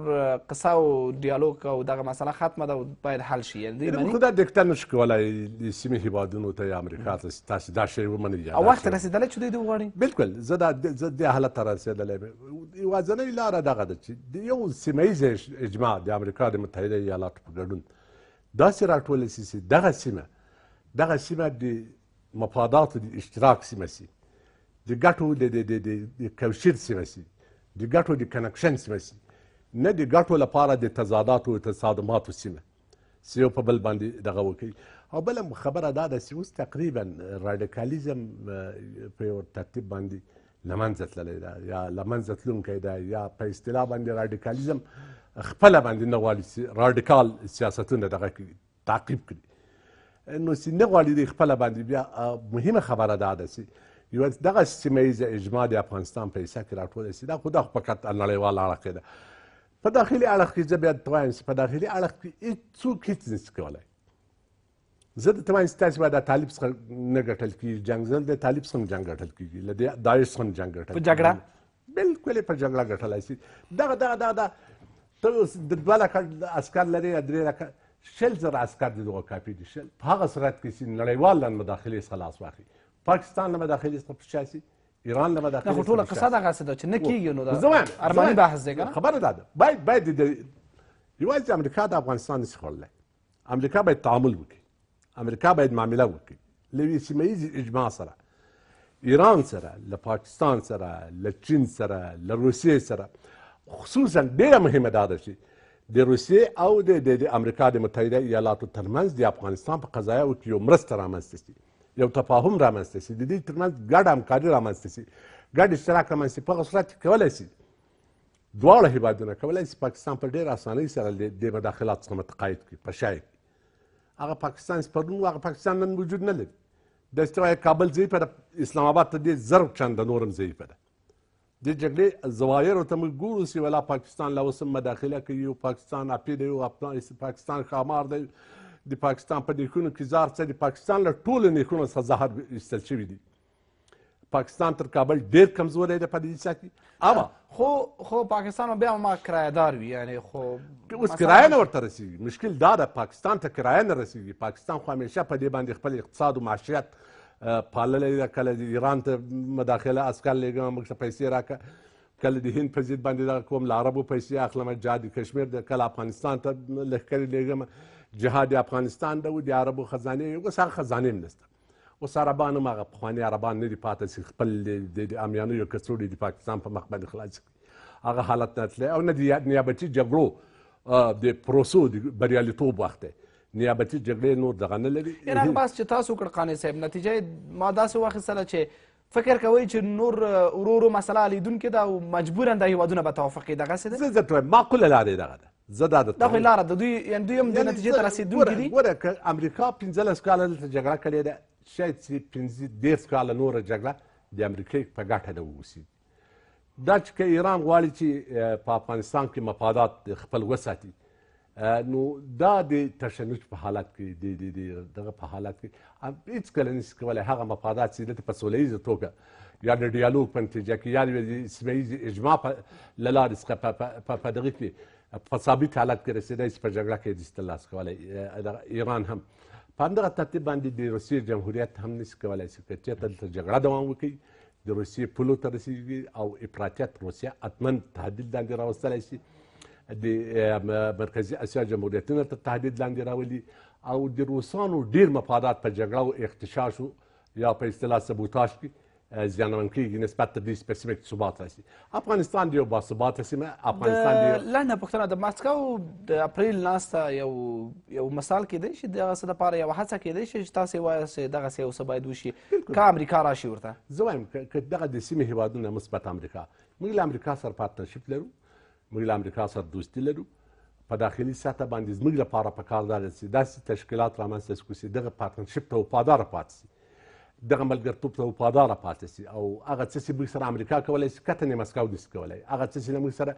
قصه او ډیالوګ او دغه مسله ختمه ده او باید حل شي یعنی دوی مني خو دا دکته نشي کولی د سیمې هیوادونو ته یا امریکا ته تاسې دا شی ومني او وخت رسېدلی چې دوی دې وغواړي بلکل زه دا زه دې حالت ته رسېدلی یم یوازنۍ لاره دغه ده چې یو سیمه ایز اجماع د امریکا د متحده ایالاتو په ګډون داسې راټوله سي چې دغه سیمه دغه سیمه د مفاداتو د اشتراک سیمه سي د ګټو د د کوشیر سیمه سي د ګټو د کنکشن سیمه سي نه د ګټو لپاره د تضاداتو او تصادماتو سیمه سیو په بل باندې دغه وکړي او بله خبره دا ده چې اوس تقریبا رادیکالیزم په یو ترتیب باندې له منځه تللی ده یا له منځه تلونکی ده یا په اصطلاح باندې رادیکالیزم خپل باندې نه غواړي رادیکال سیاستونه دغه کړي تعقیب کړي نو چې نه غواړي دوی خپله باندې بیا مهمه خبره دا ده چې یوه دغه سیمه ییزه اجماع د افغانستان په حیثه کې راټوله سي دا خو دا خو فقط نړیوال اړخ کې ده په داخلي اړخ کې زه بیا درته وایم چې په داخلي اړخ کې هېڅوک هېڅ نشي کولی زه درته وایم چې تاسې باید د طالب څخه نه ګټل کېږي جنګ زل د طالب څخه جنګ ګټل کېږي له دې داعش څخه جنګ ګټل په جګړه بلکل په جګړه ګټلی سي دغه دغه دغه ته د دوه لکه عسکر لري درې لکه شل زره عسکر د دغه کاپي دي شل په هغه صورت کې چې نړیوال له مداخلې څخه لاس واخلي پاکستان له مداخلې څخه پیشا شي ایران له مداخلې څخه ټوله قصه دغسې ده چې نه کېږي نو دا ارماني بحث دی که خبره دا ده باید باید یوازې امریکا د افغانستان نشي خوړلی امریکا باید تعامل وکړي امریکا باید معامله وکړي له یوې سیمه ییز اجماع سره ایران سره له پاکستان سره له چین سره له روسیې سره خصوصا ډیره مهمه دا ده چې د روسیې او د امریکا د متحده ایالاتو ترمنځ د افغانستان په قضایه کې یو مرسته رامنځته شي یو تفاهم رامنځته شي د دې ترمنځ ګډ همکاري رامنځته شي ګډ اشتراک رامنځته شي په هغه صورت کې کولی شي دواړه هیوادونه کولی شي پاکستان په ډېره اسانۍ سره د مداخلات څخه متقاعد کړي په شای کې هغه پاکستان چې پرون هغه پاکستان نن وجود نه لري د استوای کابل ضعیفه ده اسلام آباد ته ډېر زر چنده نور هم ضعیفه ده د جګړې زوایرو ته موږ ګورو چې ولا پاکستان لا اوس مداخله کوي او پاکستان اپی دی او پاکستان ښامار دی د پاکستان په نیکونو کې زار څه د پاکستان له ټولو نیکونو څخه زهر ایستل شوي دي پاکستان تر کابل ډیر کمزوری دی په دې څه کې اما خو خو پاکستان بیا ما کرایدار وي یعنی خو اوس کرایه نه ورته رسیږي مشکل دا ده پاکستان ته کرایه نه رسیږي پاکستان خو همیشه په دې باندې خپل اقتصاد او معاشیت پاللی ده کله د ایران ته مداخله عسکر لیږم موږ ته پیسې راکړه کله د هند په ضد باندې دغه کوم له عربو پیسې اخلم جهاد کشمیر د کله افغانستان ته لښکرې لیږم جهاد افغانستان ده و د عربو خزانې اوس هغه خزانې هم نشته اوس عربان هم هغه پخواني عربان نه دي پاتې چې خپل د امیانیو کڅوړې د پاکستان په مخ باندې خلاص کړي هغه حالت نه تللی او نه د نیابتي جګړو د پروسو د بریالیتوب وخت دی نیابتي جګړې نور دغه نه لري یعنې هغه بحث چې تاسو کړ قانع صاحب نتیجه ما داسې واخیستله چې فکر کوئ چې نور ورو ورو مسله لیدونکې ده او مجبوراً دا هیوادونه به توافقې دغسې ده زه زه ته معقوله لارې دغه ده زه دا درته دا خو لاره د دوی یعنې دوی هم دې نتیجې ته رسېدونکي دي ګوره که امریکا پنځلس کاله دلته جګړه کړې ده شاید چې پنځه دېرش کاله نوره جګړه د امریکې په ګټه ده واوسي دا چې ایران غواړي چې په افغانستان کې مفادات خپل وساتي نو دا د تشنج په حالت کې د د دغه په حالت کې هیڅکله نشي کولی هغه مفادات چې دلته په سوله ییزه توګه یا د ډیالوګ په نتیجه کې یا د سیمه ییز اجماع له لارې څخه په دغه کې په ثابت حالت کې رسېدی چې په جګړه کې دې ترلاسه کولی ایران هم په همدغه ترتیب باندې د روسیې جمهوریت هم نشي کولی چې که چېرته دلته جګړه دوام وکړي د روسیې پولو ته رسېږي او افراطیت روسیه حتما تهدید لاندې راوستلی شي د مرکزی اسیا جمهوریتونه تر تهدید لاندې راولي او د روسانو ډیر مفادات په جګړه او اختشاش یا په اصطلاح سبوتاش کې زیانمن کیږي نسبت ته دې سپیسیفیک ثبات راسي افغانستان یو با ثبات سیمه افغانستان دی لاندې پښتنه د ماسکو د اپریل ناسته یو یو مثال کې دی چې دغه څه لپاره یو هڅه کې دی چې تاسو وایي دغه څه اوس باید وشي کا امریکا راشي ورته زه وایم چې دغه د سیمه هیوادونه مثبت امریکا موږ له امریکا سره پارتنرشپ لرو موږ له امریکا سره دوستي لرو په داخلي سطح باندې زموږ لپاره پکار ده چې داسې تشکیلات رامنځته شي چې دغه پارتنرشپ ته وفاداره پاتې شي دغه ملګرتوب ته وفاداره پاتې شي او هغه څه چې موږ سره امریکا کولی شي کتنې مسکو نشي کولی هغه څه چې موږ سره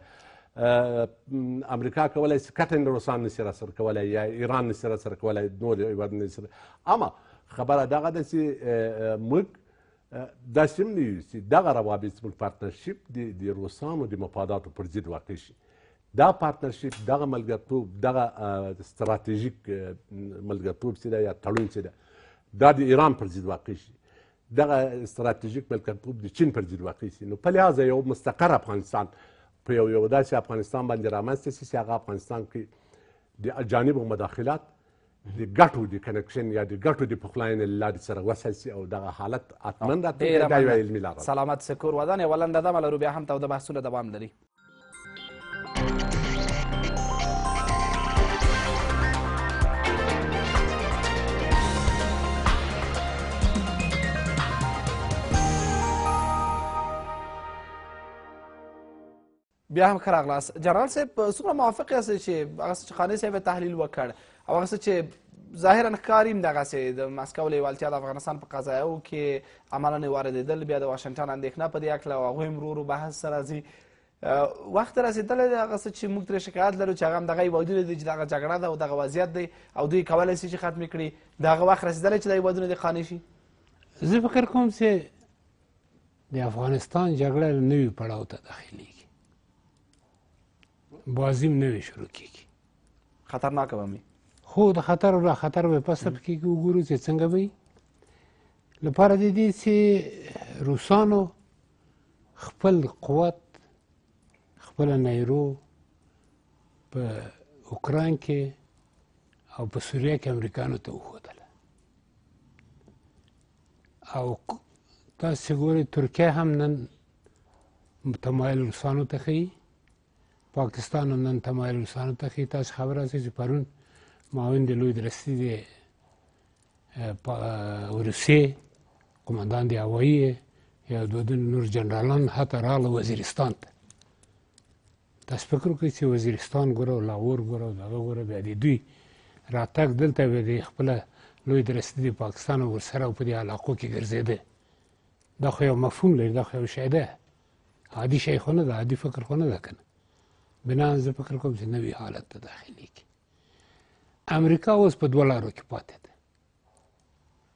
امریکا کولی شي کتنې روسان نشي راسره کولی یا ایران نشي راسره کولی نور هیوادونه نشي اما خبره دغه ده چې موږ دا سم نه وي چې دغه روابط زموږ پارتنرشپ د د روسانو د مفاداتو پر ضد واقع شي دا پارتنرشپ دغه ملګرتوب دغه ستراتیژیک ملګرتوب چې دی یا تړون چې دی دا د ایران پر ضد واقع شي دغه ستراتیژیک ملګرتوب د چین پر ضد واقع شي نو په لحاظه یو مستقر افغانستان په یو یو داسې افغانستان باندې رامنځته شي چې هغه افغانستان کې د جانب مداخلات د ګټو د کنکشن یا د ګټو د پخلاینې له لارې سره وصل سي او دغه حالت حتما راتلونکی دا یوه علمي لاره سلامت سکور ودانې ولنده ده ملرو بیا هم تاوده بحثونه دوام لري بیا هم ښه راغلاست جنرال صاحب څومره موافق یاست چې هغه چې قانع صاحب تحلیل وکړ او هغه څه چې ظاهرا ښکاري همدغسې د مسکو لیوالتیا د افغانستان په قضایو کې عملا یې واردېدل بیا د واشنګټن اندېښنه په دې هکله او هغوی هم ورو ورو بحث سره راځي وخت رسېدلی دی هغه څه چې موږ ترې شکایت لرو چې هغه همدغه هیوادونه دي چې دغه جګړه ده او دغه وضعیت دی او دوی کولی سي چې ختمې کړي د هغه وخت رسېدلی چې دا هیوادونه دې قانع شي زه فکر کوم چې د افغانستان جګړه نوي پړاو ته داخلیږي بازیم نوي شروع کیږي خطرناکه به خو د خطر او را خطر به پسته پکې وګورو چې څنګه وي لپاره د دې چې روسانو خپل قوت خپل نیرو په اوکراین کې او په سوریه کې امریکانو ته وښودله او تاسې ګورئ ترکیه هم نن تمایل روسانو ته ښیي پاکستان هم نن تمایل روسانو ته ښیي تاسې خبره چې پرون معاون د لوی درستي دی روسي قماندان دی هوایي یا دوه دن نور جنرالان حتی راغله وزیرستان ته تاسو فکر وکړئ چې وزیرستان ګوره او لاهور ګوره او دغه ګوره بیا د دوی راتګ دلته به د خپله لوی درستي د پاکستان ورسره په دې علاقو کې ګرځېده دا خو یو مفهوم لري دا خو یو شی ده عادي شی خو نه ده عادي فکر خو نه ده که نه بنا زه فکر کوم چې نوي حالت ته داخلېږي امریکا اوس په دوه لارو کې پاتې ده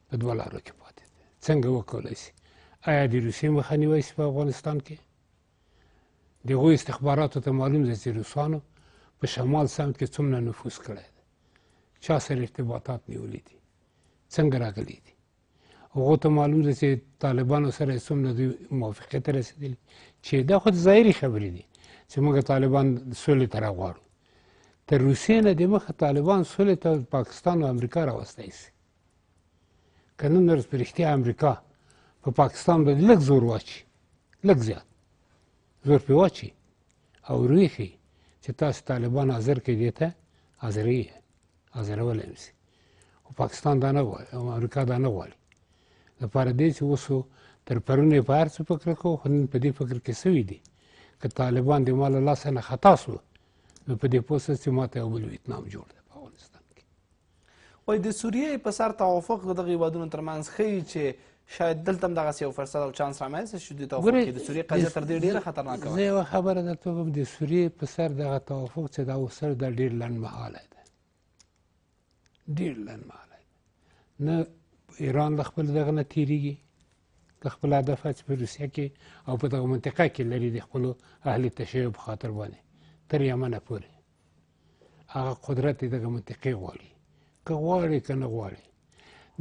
په دوه لارو کې پاتې ده څنګه وکولای شي آیا د روسیې مخه نیوی شي په افغانستان کې د هغوی استخباراتو ته معلوم ده چې روسانو په شمال سمت کې څومره نفوذ کړی دی چا سره ارتباطات نیولي دي څنګه راغلي دي هغو ته معلوم ده چې طالبانو سره یې څومره دوی موافقې ته رسېدلي چې دا خو ظاهري خبرې دي چې موږ طالبان سولې ته راغواړو تر روسیې نه د مخه طالبان سولې ته پاکستان او امریکا راوستی سي که نن ورځ په رښتیا امریکا په پاکستان باندې لږ زور واچي لږ زیات زور پرې واچي او رویښي چې تاسو طالبان حاضر کړئ دې ته حاضرې حاضرولی هم سي خو پاکستان دا نه غواړي او امریکا دا نه غواړي لپاره دې چې اوسو تر پرون یې په هر څه فکر کوو خو نن په دې فکر کې سوي دي که طالبان د ما له لاسه نه خطا سوه نو په دې پوسه چې ماته یو بل ویتنام جوړ دی په افغانستان کې وای د سوریې په سر توافق دغه هیوادونو ترمنځ ښیي چې شاید دلته هم دغسې یو فرصت او چانس رامنځته شي دوی توافق کې د سوریې قضیه تر دې ډېره خطرناکه زه یوه خبره درته وکړم د سوریې په سر دغه توافق چې دا اوس سر دا ډېر لنډمهاله دی ډېر لنډمهاله دی نه ایران له خپل دغه نه تیریږي د خپل هدف چې په روسیه کې او په دغه منطقه کې لري د خپلو اهل تشیع په خاطر باندې تر یمنه پورې هغه قدرت دغه منطقې غواړي که غواړي که نه غواړي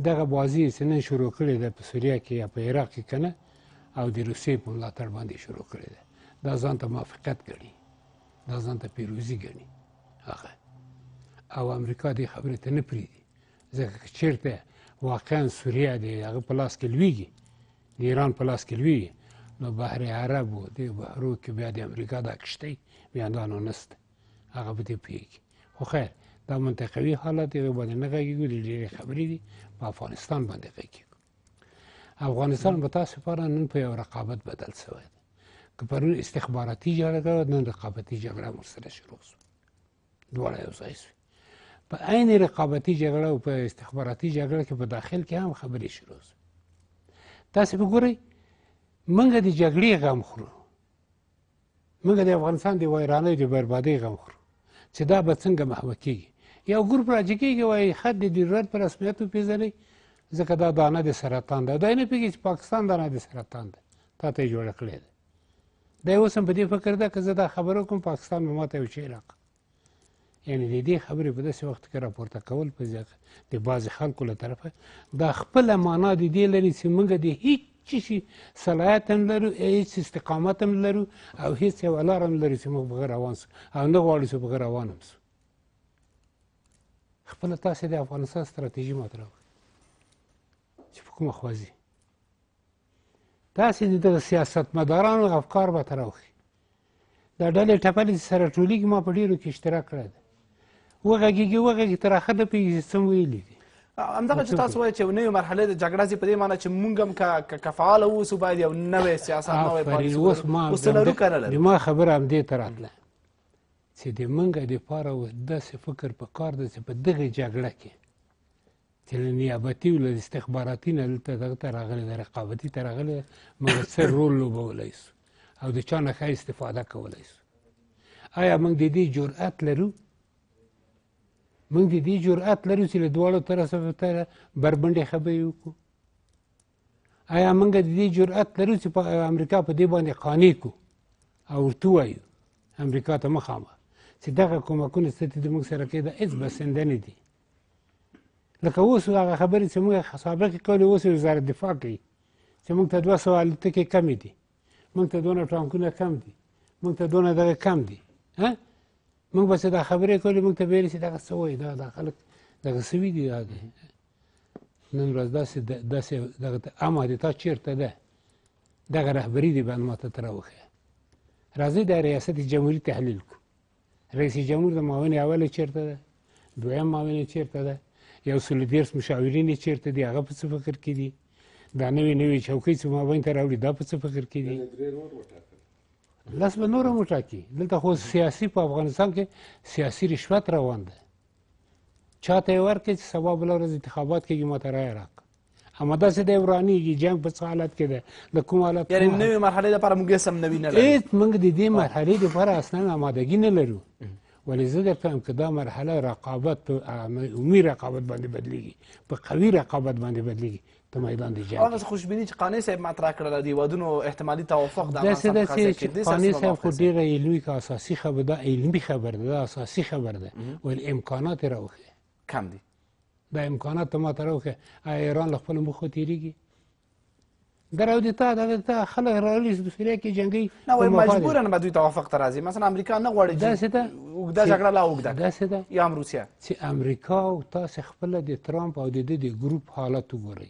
دغه بازی یې نن شروع کړې ده په سوریه کې یا په عراق کې که نه او د روسیې په ملاتړ باندې شروع کړې ده دا ځان ته موافقت ګڼي دا ځان ته پیروزي ګڼي هغه او امریکا دې خبرې ته نه پرېږدي ځکه که چېرته واقعا سوریه د هغه په لاس کې لویږي د ایران په لاس کې لویږي نو بحر عرب و د بحرو کې بیا د امریکا دا کشتۍ بیا دا نو نسته هغه به دې پوهېږي خو خیر دا منطقوي حالت هغې باندې نه غږېږو د ډېرې خبرې دي په افغانستان باندې غږېږو افغانستان به تاسو لپاره نن په یو رقابت بدل سوی دی که پرون استخباراتي جګړه وه نن رقابتي جګړه هم ورسره شروع سوه دواړه یو ځای سوې په عین رقابتي جګړه او په استخباراتي جګړه کې په داخل کې هم خبرې شروع سوې تاسې به ګورئ منګه د جګړې غم خورو منګه د افغانستان د ویرانۍ د بربادۍ غم خورو چې دا به څنګه محوه کیږي یو ګروپ راجع کیږي وایي حد د ضرورت په رسمیت وپېژنئ ځکه دا دانه د سرطان ده دا نه پوهېږي چې پاکستان دانه د سرطان ده تا ته یې جوړه کړې ده دا اوس هم په دې فکر ده که زه دا خبره کوم پاکستان به ماته یو شی راکړه یعنې د دې خبرې په داسې وخت کې راپورته کول په د بعضې خلکو له طرفه دا خپله معنا د دې لري چې موږ د هیڅ چی شي صلاحیت هم لرو هیڅ استقامت هم لرو او هیڅ یوه لار هم لرو چې موږ بغیر روان سو او نه غواړو چې بغیر روان هم سو خپله تاسې د افغانستان ستراتیژي مطرح چې په کومه خوا ځي تاسې د دغه سیاستمدارانو افکار به ته راوښي دا ډلې ټپلې سره ټولیږي ما په ډېرو کې اشتراک کړی دی وغږېږي وغږېږي تر اخره پوهېږي چې څه ویلي دي همدغه چې تاسو وایئ چې نوې مرحله د جګړه ځي په دې معنی چې موږ هم که فعاله اوسو باید یو نوی سیاست نوی پالیسي لرو که نه لرو زما خبره همدې ته راتله چې د موږ دپاره اوس داسې فکر په کار ده چې په دغې جګړه کې چې له نیابتي او له استخباراتي نه دلته دغه ته راغلې ده رقابتي ته راغلې ده موږ څه رول لوبولی سو او د چا نه ښه استفاده کولی سو آیا موږ د دې جرأت لرو موږ د دې جرأت لرو چې له دواړو طرفو ته بربنډې خبرې وکړو آیا موږ د دې جرأت لرو چې په امریکا په دې باندې قانع کړو او ورته ووایو امریکا ته مخامخ چې دغه کومکونه ستې د موږ سره کېده هېڅ بسنده نه دي لکه اوس هغه خبرې چې موږ سابق کولې اوس یې وزارت دفاع کوي چې موږ ته دوه سوه الوتکې کمې دي موږ ته دونه ټانکونه کم دي موږ ته دونه دغه کم دي موږ بس دا خبرې کولې موږ ته به ویل چې دغه څه وایي دا دا خلک دغه څه وي دي دا نن ورځ داسې داسې دغه عامه دي تا چېرته ده دغه رهبري دې باندې ماته ته راوښیه راځئ د ریاست جمهوري تحلیل کړو رئیس جمهور د معاون اوله چېرته ده دویم معاون چېرته ده یو سل دېرش مشاورین یې چېرته دي هغه په څه فکر کې دي دا نوې نوې چوکۍ چې معاون ته راوړي دا په څه فکر کې دي لس به نور هم وټاکي دلته خو سیاسي په افغانستان کې سیاسي رشوت روان دی چا ته یې ورکړې چې سبا بله ورځ انتخابات کېږي ماته رایه راکړه اما داسې دی ورانېږي جنګ په څه حالت کې دی له کوم حالت یعنې نوې مرحلې لپاره موږ سم نوي نه هېڅ موږ د دې مرحلې دپاره اصلا امادګي نه لرو ولې زه درته وایم که دا مرحله رقابت په عمومي رقابت باندې بدلیږي په قوي رقابت باندې بدلیږي په میدان د جنگ هغه خوشبيني چې قانې صاحب مطرح کړل دی ودونو احتمالي توافق د افغانستان په خاصه کې د قانې صاحب خو ډیره لوی کا اساسي خبره ده علمي خبره ده اساسي خبره ده ول امکانات راوخه کم دي د امکانات ما تروخه ایران له خپل مخ تیریږي در او دیتا دا دیتا خلک راولي د سوریه کې جنگي نو مجبورا نه دوی توافق ته راځي مثلا امریکا نه غواړي دا څه ده وګدا جګړه لا وګدا دا څه ده یا امروسیا چې امریکا او تاسو خپل د ترامپ او د دې ګروپ حالت وګورئ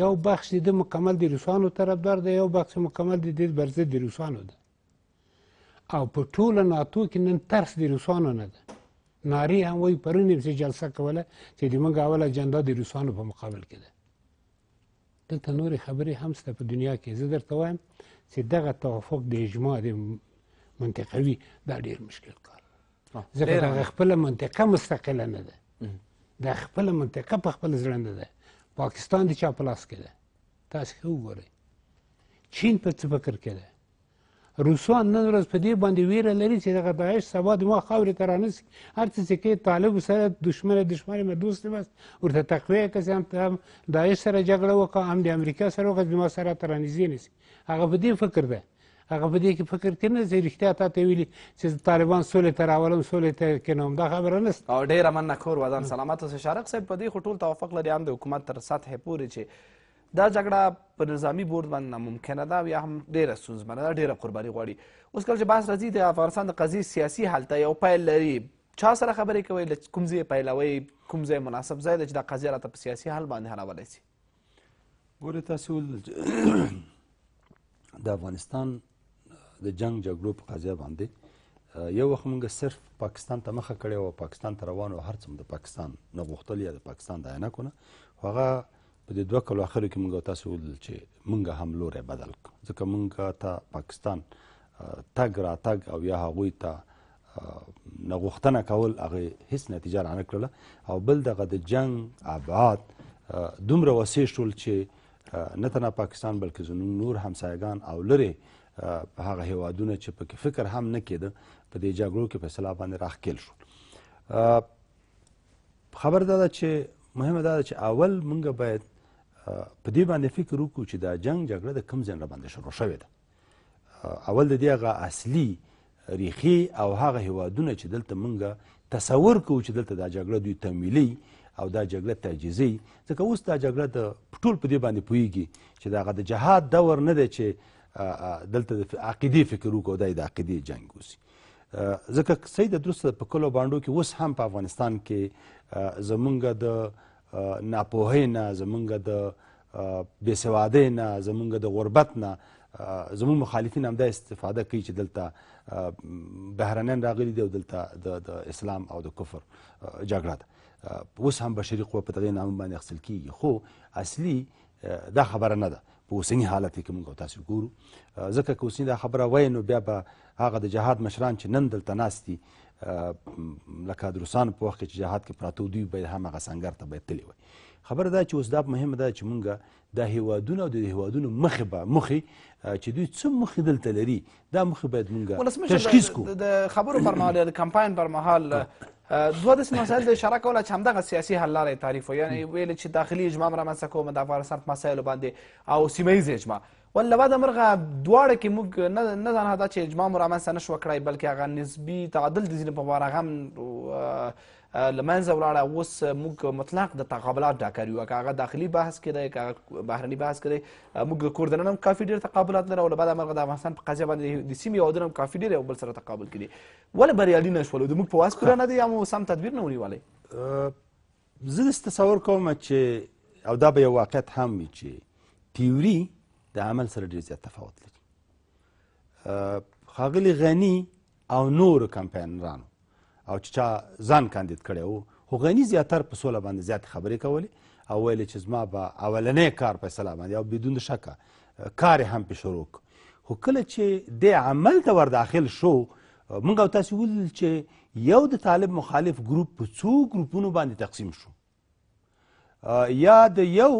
یو بخش د مکمل د روسانو طرفدار دی یو بخش مکمل د دې بر ضد د روسانو ده او په ټوله ناتو کې نن ترس د روسانو نه ده ناری هم وایي پرون یې جلسه کوله چې زموږ اول اجنډا د روسانو په مقابل کې ده دلته نورې خبرې هم شته په دنیا کې زه درته وایم چې دغه توافق د اجماع د منطقوي دا ډېر مشکل کار ځکه دغه خپله منطقه مستقله نه ده دا خپله منطقه په خپل زړه نه ده پاکستان د چا په لاس کې ده تاسو ښه وګورئ چین په څه فکر کې ده روسان نن ورځ په دې باندې ویره لري چې دغه داعش سبا زما خاورې ته رانسي هر څه چې کوي طالب سره دښمنه دښمن مې دوست بس ورته تقویه کسې هم هم داعش سره جګړه وکړه هم د امریکا سره وکړه زما سره ته رانږدې نسي هغه په دې فکر ده هغه په دې کې فکر کې نه زه رښتیا تا ته ویلي چې طالبان سولې ته راولم سولې ته کینوم دا خبره نشته او ډیره مننه کور ودان سلامت اوسه شارق صاحب په دې خو ټول توافق لري هم د حکومت تر سطحې پورې چې دا جګړه په نظامی بورد باندې ناممکنه ده او یا هم ډیره ستونزمنه ده ډیره قرباني غواړي اوس کله چې بحث راځي د افغانستان د قضیې سیاسي حل ته یو پیل لري چا سره خبرې کوئ له کوم ځای پیلوئ کوم ځای مناسب ځای دی چې دا قضیه راته په سیاسي حل باندې حلولی سي ګورې تاسو د افغانستان د جنگ جګړو په قضیه باندې یو وخت موږ صرف پاکستان ته مخه کړې او پاکستان ته روان او هر څوم د پاکستان نه غوښتل یا د پاکستان د عینکو نه هغه په دې دوه کلو اخرو کې موږ تاسو ول چې موږ هم لورې بدل کړ ځکه موږ ته پاکستان تګ را تګ او یا هغوی ته نغوښتنه کول هغه هیڅ نتیجه رانه کړله او بل دغه د جنگ ابعاد دومره وسیع شول چې نه تنها پاکستان بلکې زموږ نور همسایگان او لرې په هغه هیوادونه چې پکې فکر هم نه کېده په دې جګړو کې په اصطلاح باندې راښکېل شو خبر دا ده چې مهمه دا ده چې اول مونږ باید په دې باندې فکر وکړو چې دا جنگ جګړه د کوم ځای نه باندې شروع شوې ده اول د دې هغه اصلي ریخي او هغه هیوادونه چې دلته مونږ تصور کوو چې دلته دا جګړه دوی تمویلي او دا جګړه تجهیزي ځکه اوس دا جګړه د ټول په دې باندې پوهیږي چې دا هغه د جهاد دور نه دی چې دلته د عقیدې فکر وکړو دا د عقیدې جنګ وسي ځکه صحیح د درسته په کلو بانډو کې اوس هم په افغانستان کې زمونږ د ناپوهۍ نه زمونږ د بېسوادۍ نه زمونږ د غربت نه زمون مخالفین هم دا استفاده کوي چې دلته بهرنیان راغلي دي او دلته د اسلام او د کفر جګړه ده اوس هم بشري قوه په دغې نامه باندې اخیستل کیږي خو اصلي دا خبره نه ده په اوسني حالت کې موږ تاسو ګورو ځکه که اوسني دا خبره وای نو بیا به هغه د جهاد مشران چې نن دلته ناست دي لکه د روسانو په وخت کې چې جهاد کې پراته دوی به هم هغه سنګر ته به تللی وای خبره دا چې اوس دا مهمه ده چې مونږ د هیوادونو او د هیوادونو مخې به مخې چې دوی څه مخې دلته لري دا مخې باید مونږ تشخیص کړو د خبرو پر مهال د کمپاین پر مهال دوه داسې مسایل د اشاره کوله چې همدغه سیاسي حل لاره تعریف یعنی ویلې چې داخلي اجماع م رامنځته کوم د افغانستان په مسایلو باندې او سیمه ییز اجماع ول له بعده مرغه دواړه کې موږ نه ځانه دا چې اجماع مو رامنځته نه شوه کړی بلکې هغه نسبي تعادل د ځینې په باره هم لمنځه ولاړه اوس موږ مطلق د تقابلات ډاکر یو که هغه داخلي بحث کې دی که هغه بهرني بحث کې دی موږ کور دننه هم کافي ډېر تقابلات لرو او له بده مرغه د افغانستان په قضیه باندې د سیمې هېوادونه هم کافي ډېر یو بل سره تقابل کړي ولې بریالي نه شولو زموږ په واس پوره نه دی یا مو سم تدبیر نه ونیولی زه داسې تصور کوم چې او دا به یو واقعیت هم وي چې تیوري د عمل سره ډېر زیات تفاوت لري ښاغلي غني او نورو کمپاینرانو او چې چا ځان کاندید کړی و خو غني زیاتر په سوله باندې زیات خبرې کولې او ویلې چې زما به اولنی کار فیصله باندې او بدون شکه کار هم پې شروع خو کله چې دی عمل ته ورداخل شو موږ او تاسې ولیدل چې یو د طالب مخالف ګروپ په څو ګروپونو باندې تقسیم شو یا د یو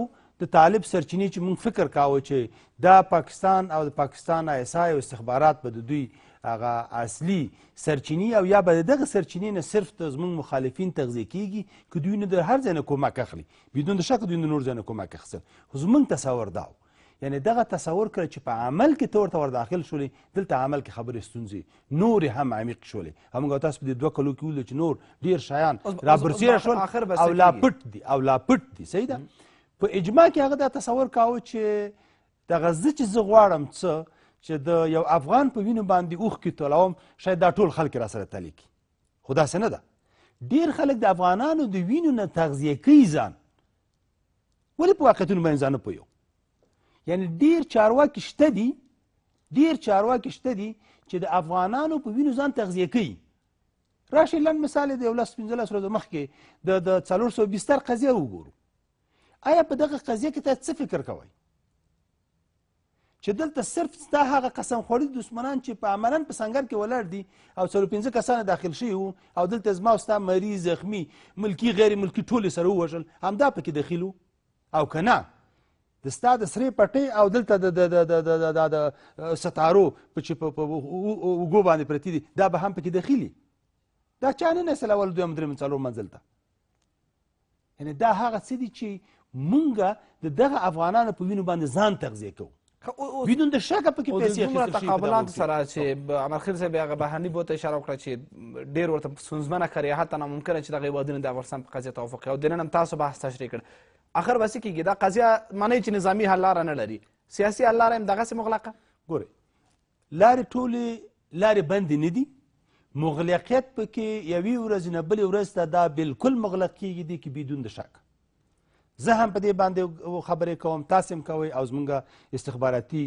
د طالب سرچینې چې موږ فکر کاوه چې دا پاکستان او د پاکستان آی اس آی او استخبارات به د دوی هغه اصلي سرچینې او یا به د دغه سرچینې نه صرف زموږ مخالفین تغذیه کیږي که دوی نه د هر ځای نه کومک اخلي بدون د شک دوی د نور ځای نه کومک اخیستل خو زموږ تصور دا یعنی دغه تصور کړه چې په عمل کې ته ورته ورداخل شولې دلته عمل کې خبرې ستونزې نورې هم عمیق شولې همونږ تاسو په دې دوه کلو کې ویلو چې نور ډېر شیان رابرسېره شول او لا پټ دي او لا پټ دي صحیح ده په اجماع کې هغه دا تصور کاوه چې دغه زه چې زه غواړم څه چې د یو افغان په وینو باندې اوښکې تولاوم شاید دا ټول خلک را سره تلي کي خو داسې نه ده ډیر خلک د افغانانو د وینو نه تغذیه کوي ځان ولې په واقعیتونو باندې ځان نه پوهیو یعنی ډیر چارواکي شته دي ډیر چارواکي شته دي چې د افغانانو په وینو ځان تغذیه کوي راشي لنډ مثال یې د یو لس پنځلس ورځو مخکې د د څلور سوه بیستر قضیه وګورو آیا په دغه قضیه کې تاسو څه فکر کوئ چې دلته صرف ستا هغه قسم خوړي دشمنان چې په عملا په سنګر کې ولاړ دي او څلور پنځه کسان داخل شوي وو او دلته زما او ستا مریض زخمي ملکي غیر ملکي ټول یې سره ووژل همدا پکې دخیل او که نه د ستا د سرې پټۍ او دلته د ستارو په چې په اوږو باندې پرتې دي دا به هم پکې دخیلي دا چا نه نسل اول دویم درېم څلور منزل ته یعنې دا هغه څه دي چې مونږه د دغه افغانانو په وینو باندې ځان تغذیه کوو بدون د شک په کې پیسې اخیستل شي تقابلات سره چې عمر خیر صاحب هغه بهرني بوت اشاره وکړه چې ډیر ورته سنځمنه کړی حتی ناممکنه چې دغه هیوادونه د افغانستان په قضیه توافق او دنن هم تاسو بحث تشریح کړ اخر به څه کېږي دا قضیه معنی چې نظامي حل لاره نه لري سیاسي حل لاره هم دغسې مغلقه ګورئ لارې ټولې لارې بندې نه دي مغلقیت پکې یوې ورځې نه بلې ورځ ته دا بالکل مغلق کېږي دي کې بدون د شک زه هم په دې باندې خبرې کوم تاسو هم کوئ او زمونږ استخباراتي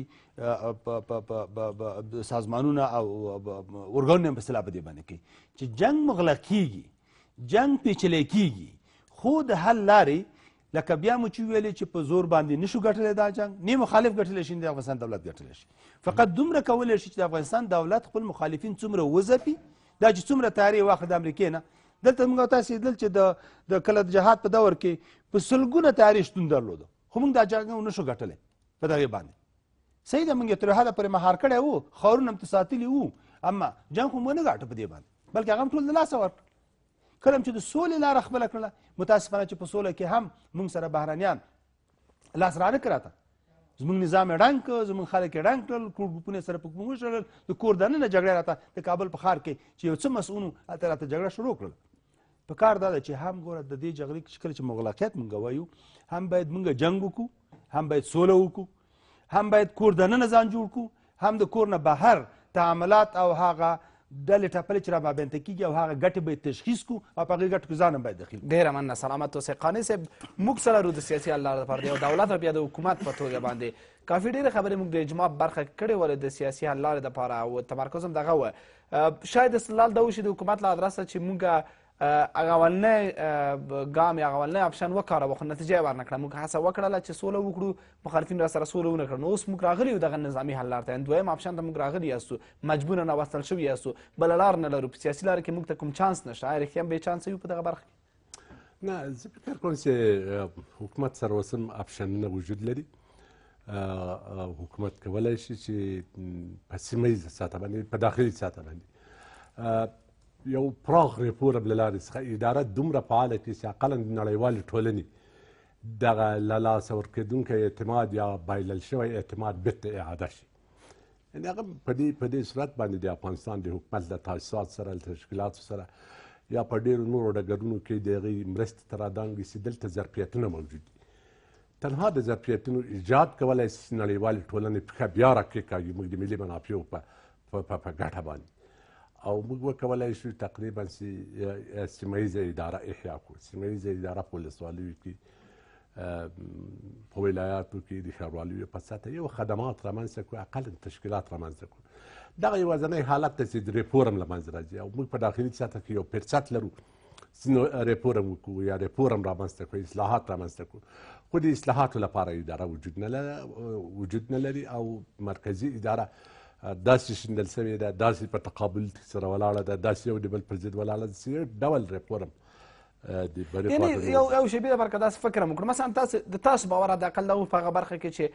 سازمانونه او ارګانونه هم په اصطلاح په دې باندې کوي چې جنګ مغلق کیږي جنګ پیچلی کیږي خو د حل لارې لکه بیا مو چې ویلې چې په زور باندې نشو ګټلی دا جنګ نه مخالف ګټلی شي د افغانستان دولت ګټلی شي فقط دومره کولی شي چې د افغانستان دولت خپل مخالفین څومره وځپي دا چې څومره تیاری واخلي د امریکې نه دلته موږ تاسې دل چې د د کله د جهاد په دور کې په سلګونه تیارې شتون درلوده خو موږ دا جګړه ونه شو ګټلی په دغې باندې صحیح ده موږ یې تر حده پورې مهار کړی وو خاورونه هم ته ساتلي وو اما جنګ خو موږ نه ګاټه په دې باندې بلکې هغه هم ټول د لاسه ورکړه کله چې د سولې لاره خپله کړله متاسفانه چې په سوله کې هم موږ سره بهرانیان لاس رانه کړه راته زموږ نظام یې ړنګ کړ زموږ خلک یې ړنګ کړل کور ګروپونه سره په کوم وشړل د کور دننه جګړه راته د کابل په ښار کې چې یو څه مسؤونو هلته راته جګړه شروع کړل په کار دا ده چې هم ګوره د دې جګړې کله چې مغلقیت مونږ وایو هم باید مونږ جنگ وکړو هم باید سوله وکړو هم باید کور دننه ځان جوړ کړو هم د کور نه بهر تعاملات او هغه ډلې ټاپلې چې را مابینته کېږي او هغه ګټې باید تشخیص کړو او په هغې ګټو کې ځان هم باید دخیل ډېره مننه سلامت اوسئ قانع صاحب موږ څه لرو د سیاسي حل لاره دپاره د یو دولت او بیا د حکومت په توګه باندې کافي ډېرې خبرې موږ د اجماع برخه کړې ولې د سیاسي حل لارې دپاره او تمرکز هم دغه وه شاید استدلال دا وشي د حکومت له ادرسه چې موږ هغه اولنی ګام یا هغه اولنی اپشن وکاروه خو نتیجه یې ورنه کړه موږ هڅه وکړله چې سوله وکړو مخالفین راسره سوله ونه کړه نو اوس موږ راغلي یو دغه نظامي حل لار ته دویم اپشن ته موږ راغلي یاستو مجبوره ناوستل شوي یاستو بله لار نه لرو په سیاسي لاره کې موږ ته کوم چانس نشته رښتیا بې چانسه یو په دغه برخه کې نه زه فکر کوم چې حکومت سروسم اپشنونه وجود لري حکومت کولای شي چې په سیمه ییزه ساحه باندې په داخلي ساحه باندې یو پراخ ریپورم لارې څخه اداره دومره فعاله کړي چې اقلا د نړیوالې ټولنې دغه له لاسه ورکېدونکی اعتماد یا بایلل شوی اعتماد بېرته اعاده شي یعنې هغه په دې په دې صورت باندې د افغانستان د حکومت له تاسیسات سره له تشکیلاتو سره یا په ډیرو نورو ډګرونو کې د هغې مرستې ته رادانګې سي دلته ظرفیتونه موجود دي تنها د ظرفیتونو ایجاد کولی سي نړیوالې ټولنې پښه بیا راکښې کاږي موږ د ملي منافعو په ګټه باندې او موږ وکولای شو تقریبا سیمه ییزه اداره احیا کړو سیمه ییزه اداره په ولسوالیو کې په ولایاتو کې د ښاروالیو په سطحه یو خدمات رامنځته کړو اقل تشکیلات رامنځته کړو دغه یوازنی حالت دی چې د ریفورم له منځه راځي او موږ په داخلي سطحه کې یو فرصت لرو چې ریفورم وکړو یا ریفورم رامنځته کړو اصلاحات رامنځته کړو خو د اصلاحاتو لپاره اداره وجود نه وجود نه لري او مرکزي اداره داسې شندل شوې ده داسې په تقابل سره ولاړه ده داسې یو د بل پر ضد ولاړه ده چې ډول ریفورم یعنی یو یو شیبې لپاره که داسې فکر هم وکړو مثلا تاسو د تاسو باور حداقل د په هغه برخه کې چې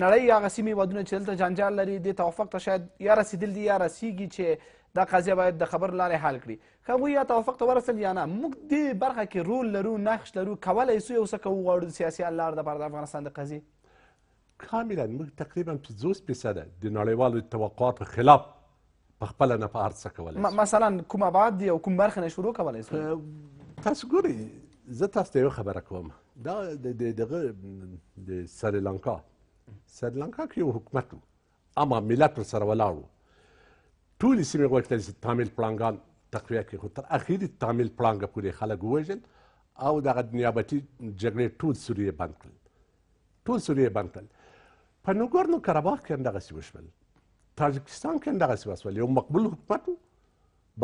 نړۍ هغه سیمې هېوادونه چې دلته جنجال لري دې توافق ته شاید یا رسېدل دي یا رسېږي چې دا قضیه باید د خبر لارې حل کړي که هغوی یا توافق ته ورسل یا نه موږ دې برخه کې رول لرو نقش لرو کولی سو یو څه که وغواړو د سیاسي حل لار دپاره د افغانستان د قضیې کاملا موږ تقریبا 50% د نړیوالو توقعاتو خلاف په خپل نه په ارڅه کولای مثلا کوم ابعاد او کوم برخه نه شروع کولای شو تاسو ګوري زه تاسو ته یو خبره کوم دا د دغه د سریلانکا سریلانکا کې یو حکومت اما ملت سره ولاړو ټول سیمه غوښتل چې تامل پلانګان تقویه کړي خو تر اخیری تامل پلانګ پورې خلک ووژل او دغه نیابتي جګړې ټول سوریه بند کړل ټول سوریه بند کړل په نګورنو قرباغ کې هم دغسې وشول تاجکستان کې هم دغسې وشول یو مقبول حکومت و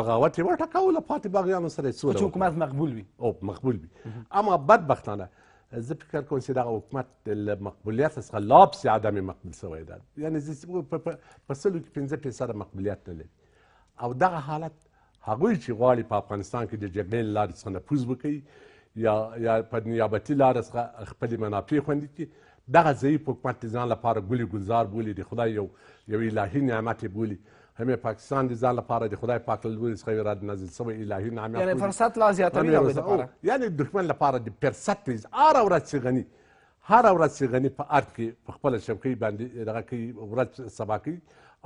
بغاوت یې وټکوله پاتې باغیانو سره یې څو حکومت مقبول وي او مقبول وي اما بدبختانه زه فکر کوم چې دغه حکومت له مقبولیت څخه لاپسې عدم مقبول سوی ده یعنې په سلو کې پنځه فیصده مقبولیت نه لري او دغه حالت هغوی چې غواړي په افغانستان کې د جګړې له لارې څخه نفوذ وکړي یا یا په نیابتي لارې څخه خپلې منافع خوندي کړي دغه ضعیفو پارتیزان لپاره ګولې ګلزار بولي د خدای یو یو الهي نعمت یې بولي همې پاکستان د ځان لپاره د خدای پاک له لوري څخه یې را نازل شوی الهي نعمت یعنې فرصت لا زیاتوي د هغوی لپاره یعنې دښمن لپاره د فرصت هره ورځ چې غني هره ورځ چې غني په ارګ کې په خپله شوکۍ باندې دغه کوي ورځ سبا کوي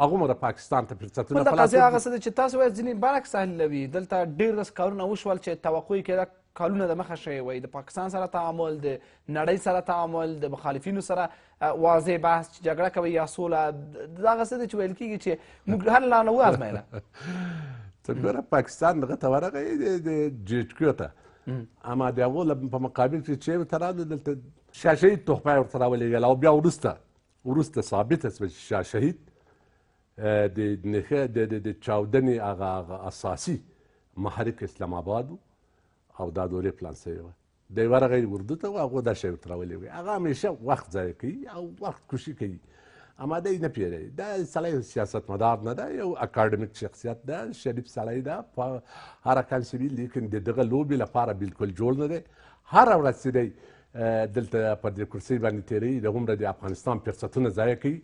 هغومره پاکستان ته فرصتونه خلاصوي دا قضیه هغه څه ده چې تاسو وایي ځینې برعکس حل لوي دلته ډېر داسې کارونه وشول چې توقع یې کېده کالونه د مخه شوی وای د پاکستان سره تعامل د نړۍ سره تعامل د مخالفینو سره واضح بحث چې جګړه کوي یا سوله دغه څه دی چې ویل کېږي چې موږ هر لانه وازمایله څنګه پاکستان دغه ته ورغی د جټکیو ته اما د هغو په مقابل کې چې ورته راغله دلته شاشه تحفه ورته راولېږله او بیا وروسته وروسته ثابته شوه چې شاشه د نښه د چاودنې هغه اساسي محرک اسلام آباد و او دا دورې پلان شوی وه دی ورغی اردو ته هغو دا شی ورته راولې وي هغه همیشه وخت ضایع کوي او وخت کوشي کوي اماده یې نه پیژني دا سړی سیاستمدار نه ده یو اکاډمیک شخصیت ده شریف سړی ده په هر کانسي وي لیکن د دغه لوبې لپاره بالکل جوړ نه دی هره ورځ چې دی دلته پر دې کرسۍ باندې تېروي د هومره د افغانستان فرصتونه ضایع کوي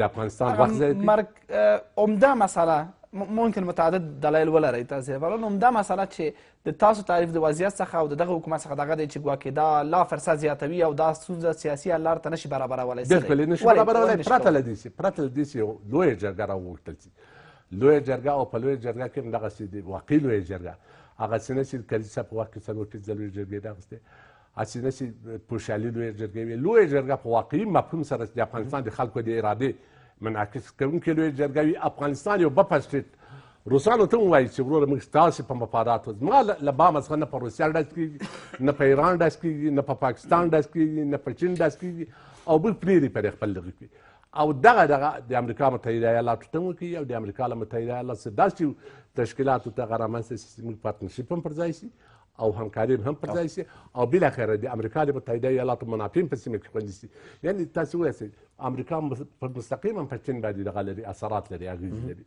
د افغانستان وخت ضایع کوي مرګ عمده مسله ممکن متعدد دلایل ولرئ تاسې په نو همدا مسله چې د تاسو تعریف د وضعیت څخه او د دغه حکومت څخه دغه دی چې ګواکې دا لا فرصت زیاتوي او دا ستونزه سیاسي حل لارې ته نشي برابرولی بلکل یې نشي برابرولی پرته له دې چې پرته له دې چې یو لویه جرګه راوغوښتل شي لویه جرګه او په لویه جرګه کې همدغسې واقعي لویه جرګه هغه څه نه چې کلیسا په وخت کې څلور پنځه لویې جرګې راغوستې هسې نه چې پوشالي لویه جرګه وي لویه جرګه په واقعي مفهوم سره د افغانستان د خلکو د ارادې منعکس کوونکې لویې جرګه وي افغانستان یو بپشټېد روسانو ته وایي چې وروره موږ ستاسې په مفاداتو زما له بامه څخه نه په روسیه ډز کېږي نه په ایران ډز کېږي نه په پاکستان ډز کېږي نه په چین ډز کېږي او موږ پرېږدي پرې خپل دغه کوي او دغه دغه د امریکا متحده ایالاتو ته وکړي او د امریکا له متحده ایالاتو سره داسې تشکیلاتو ته هغه رامنځته شي چې موږ پارتنرشیپ هم پر ځای شي او همکارین هم پر ځای سي او بل اخر د امریکا د متحده ایالاتو منافین په سیمه کې خوندي سي یعنی تاسو وایئ امریکا په مستقیما په چین باندې دغه لري اثرات لري اغیز لري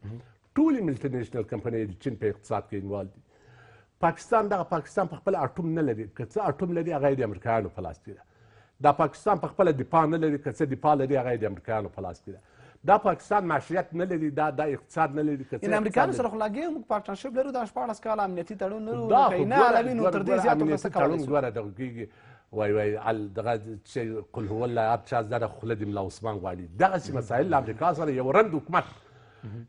ټول ملټي نېشنل کمپنۍ د چین په اقتصاد کې انوال دي پاکستان دغه پاکستان په خپل اټوم نه لري که څه اټوم لري هغه د امریکایانو په لاس کې ده دا پاکستان په خپل دفاع نه لري که څه دفاع لري هغه د امریکایانو په لاس کې ده دا پاکستان معاشریت نه لري دا د اقتصاد نه لري که څه امریکایانو سره خو لګیا موږ پارټنرشپ لرو دا شپاړس کاله امنیتي تړون لرو دا خو نه علاوه نو تر دې زیات مرسته کولی شو ګوره دغه کېږي وای وای ال دغه چې قل هو الله هر چا زره خوله دې ملا عثمان غواړي دغسې مسایل له امریکا سره یو رند حکومت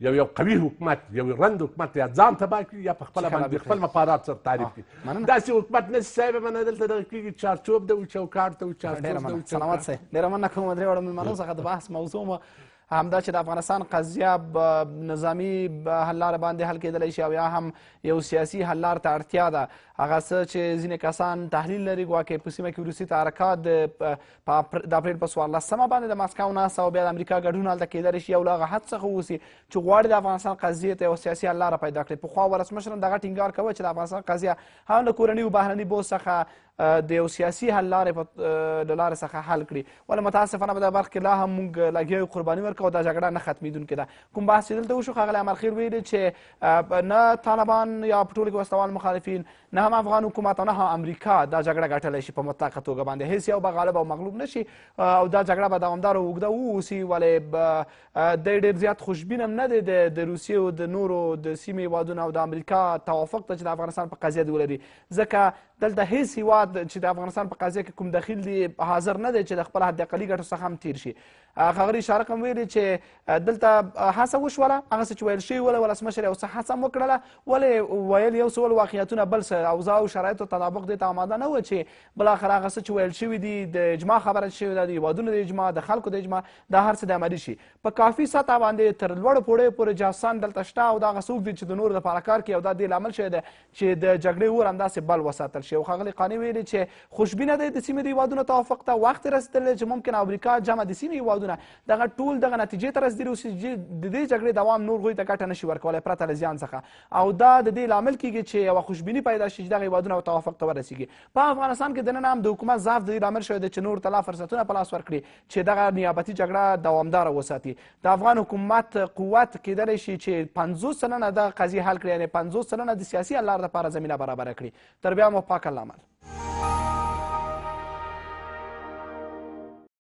یو یو قوي حکومت یو رند حکومت یا ځان تباه کړي یا په خپله باندې خپل مفارات سره تعریف کړي داسې حکومت نه شي صاحبه منه دلته دغه کېږي چارچوب ده و چوکاټ ده و چارچوب ده سلامت صاحب ډېره مننه کوم درې واړه مېلمنو څخه د بحث موضوع همدا چې د افغانستان قضیه نظامی حل لاره باندې حل کېدلی شي او یا هم یو سیاسي حل لار ته اړتیا ده هغه څه چې ځینې کسان تحلیل لري ګواکې په سیمه کې وروستي تحرکات د اپریل په څوارلسمه باندې د ماسکو ناسته او بیا د امریکا ګډون هلته کېدلی شي او له هغه حد څخه ووسي چې غواړي د افغانستان قضیې ته یو سیاسي حل لاره پیدا کړي پخوا ولسمشر هم دغه ټینګار کوه چې د افغانستان قضیه هم له کورنیو بهرني بوج څخه د یو سیاسي حل لارې له لارې څخه حل کړي ولی متاسفانه په دا برخ کې لا هم موږ لګیا یو قرباني ورکوو دا جګړه نه ختمېدونکې ده کوم بحث چې دلته وشو ښاغلی امرخیل ویلي چې نه طالبان یا په ټولو کې وسلوال مخالفین نه هم افغان حکومت او نه هم امریکا دا جګړه ګټلی شي په مطلقه توګه باندې هیڅ یو به غالب او مغلوب نه شي او دا جګړه به دوامداره اوږده واوسي ولې دی ډېر زیات خوشبین هم نه دی د روسیې او د نورو د سیمې هیوادونو او د امریکا توافق ته چې د افغانستان په قضیه دې ولري ځکه دلته هیڅ هیواد چې د افغانستان په قضیه کې کوم دخیل دی حاضر نه دی چې د خپل حداقلي ګټو څخه هم تیر شي فقري اشاره کوم ویلي چې دلته هڅه وشوله هغه څه چې ویل شوي وله ولسمشر یو څه هڅه هم وکړله ولې ویل یو څه واقعیتونه بل څه اوضاع او شرایطو تطابق دې ته آماده نه وه چې بالاخره هغه څه چې ویل شوي دي د اجماع خبره شوې ده د هېوادونو د اجماع د خلکو د اجماع دا هر څه د عملي شي په کافي سطحه باندې تر لوړو پوړیو پورې جاسان دلته شته او دا هغه څوک دي چې د نورو لپاره کار کوي او دا دې لامل شوی دی چې د جګړې اور همداسې بل وساتل شي او ښاغلي قانع ویلي چې خوشبینه دی د سیمې د هېوادونو توافق ته وخت رسېدلی چې ممکن امریکا جمع د سیمې هېوادونو سودونه دغه ټول دغه نتیجې ته رسېدلي وو چې د دې جګړې دوام نور هغوی ته ګټه نشي ورکولی پرته له زیان څخه او دا د دې لامل کیږي چې یوه خوشبیني پیدا شي چې دغه هېوادونه توافق ته ورسیږي په افغانستان کې دننه هم د حکومت ضعف د دې لامل شوی دی چې نور ته لا فرصتونه په لاس ورکړي چې دغه نیابتي جګړه دوامداره وساتي د افغان حکومت قوت کیدلی شي چې پنځوس سلنه دغه قضیه حل کړي یعنې پنځوس سلنه د سیاسي حل لار دپاره زمینه برابره کړي تر بیا مو پاک الله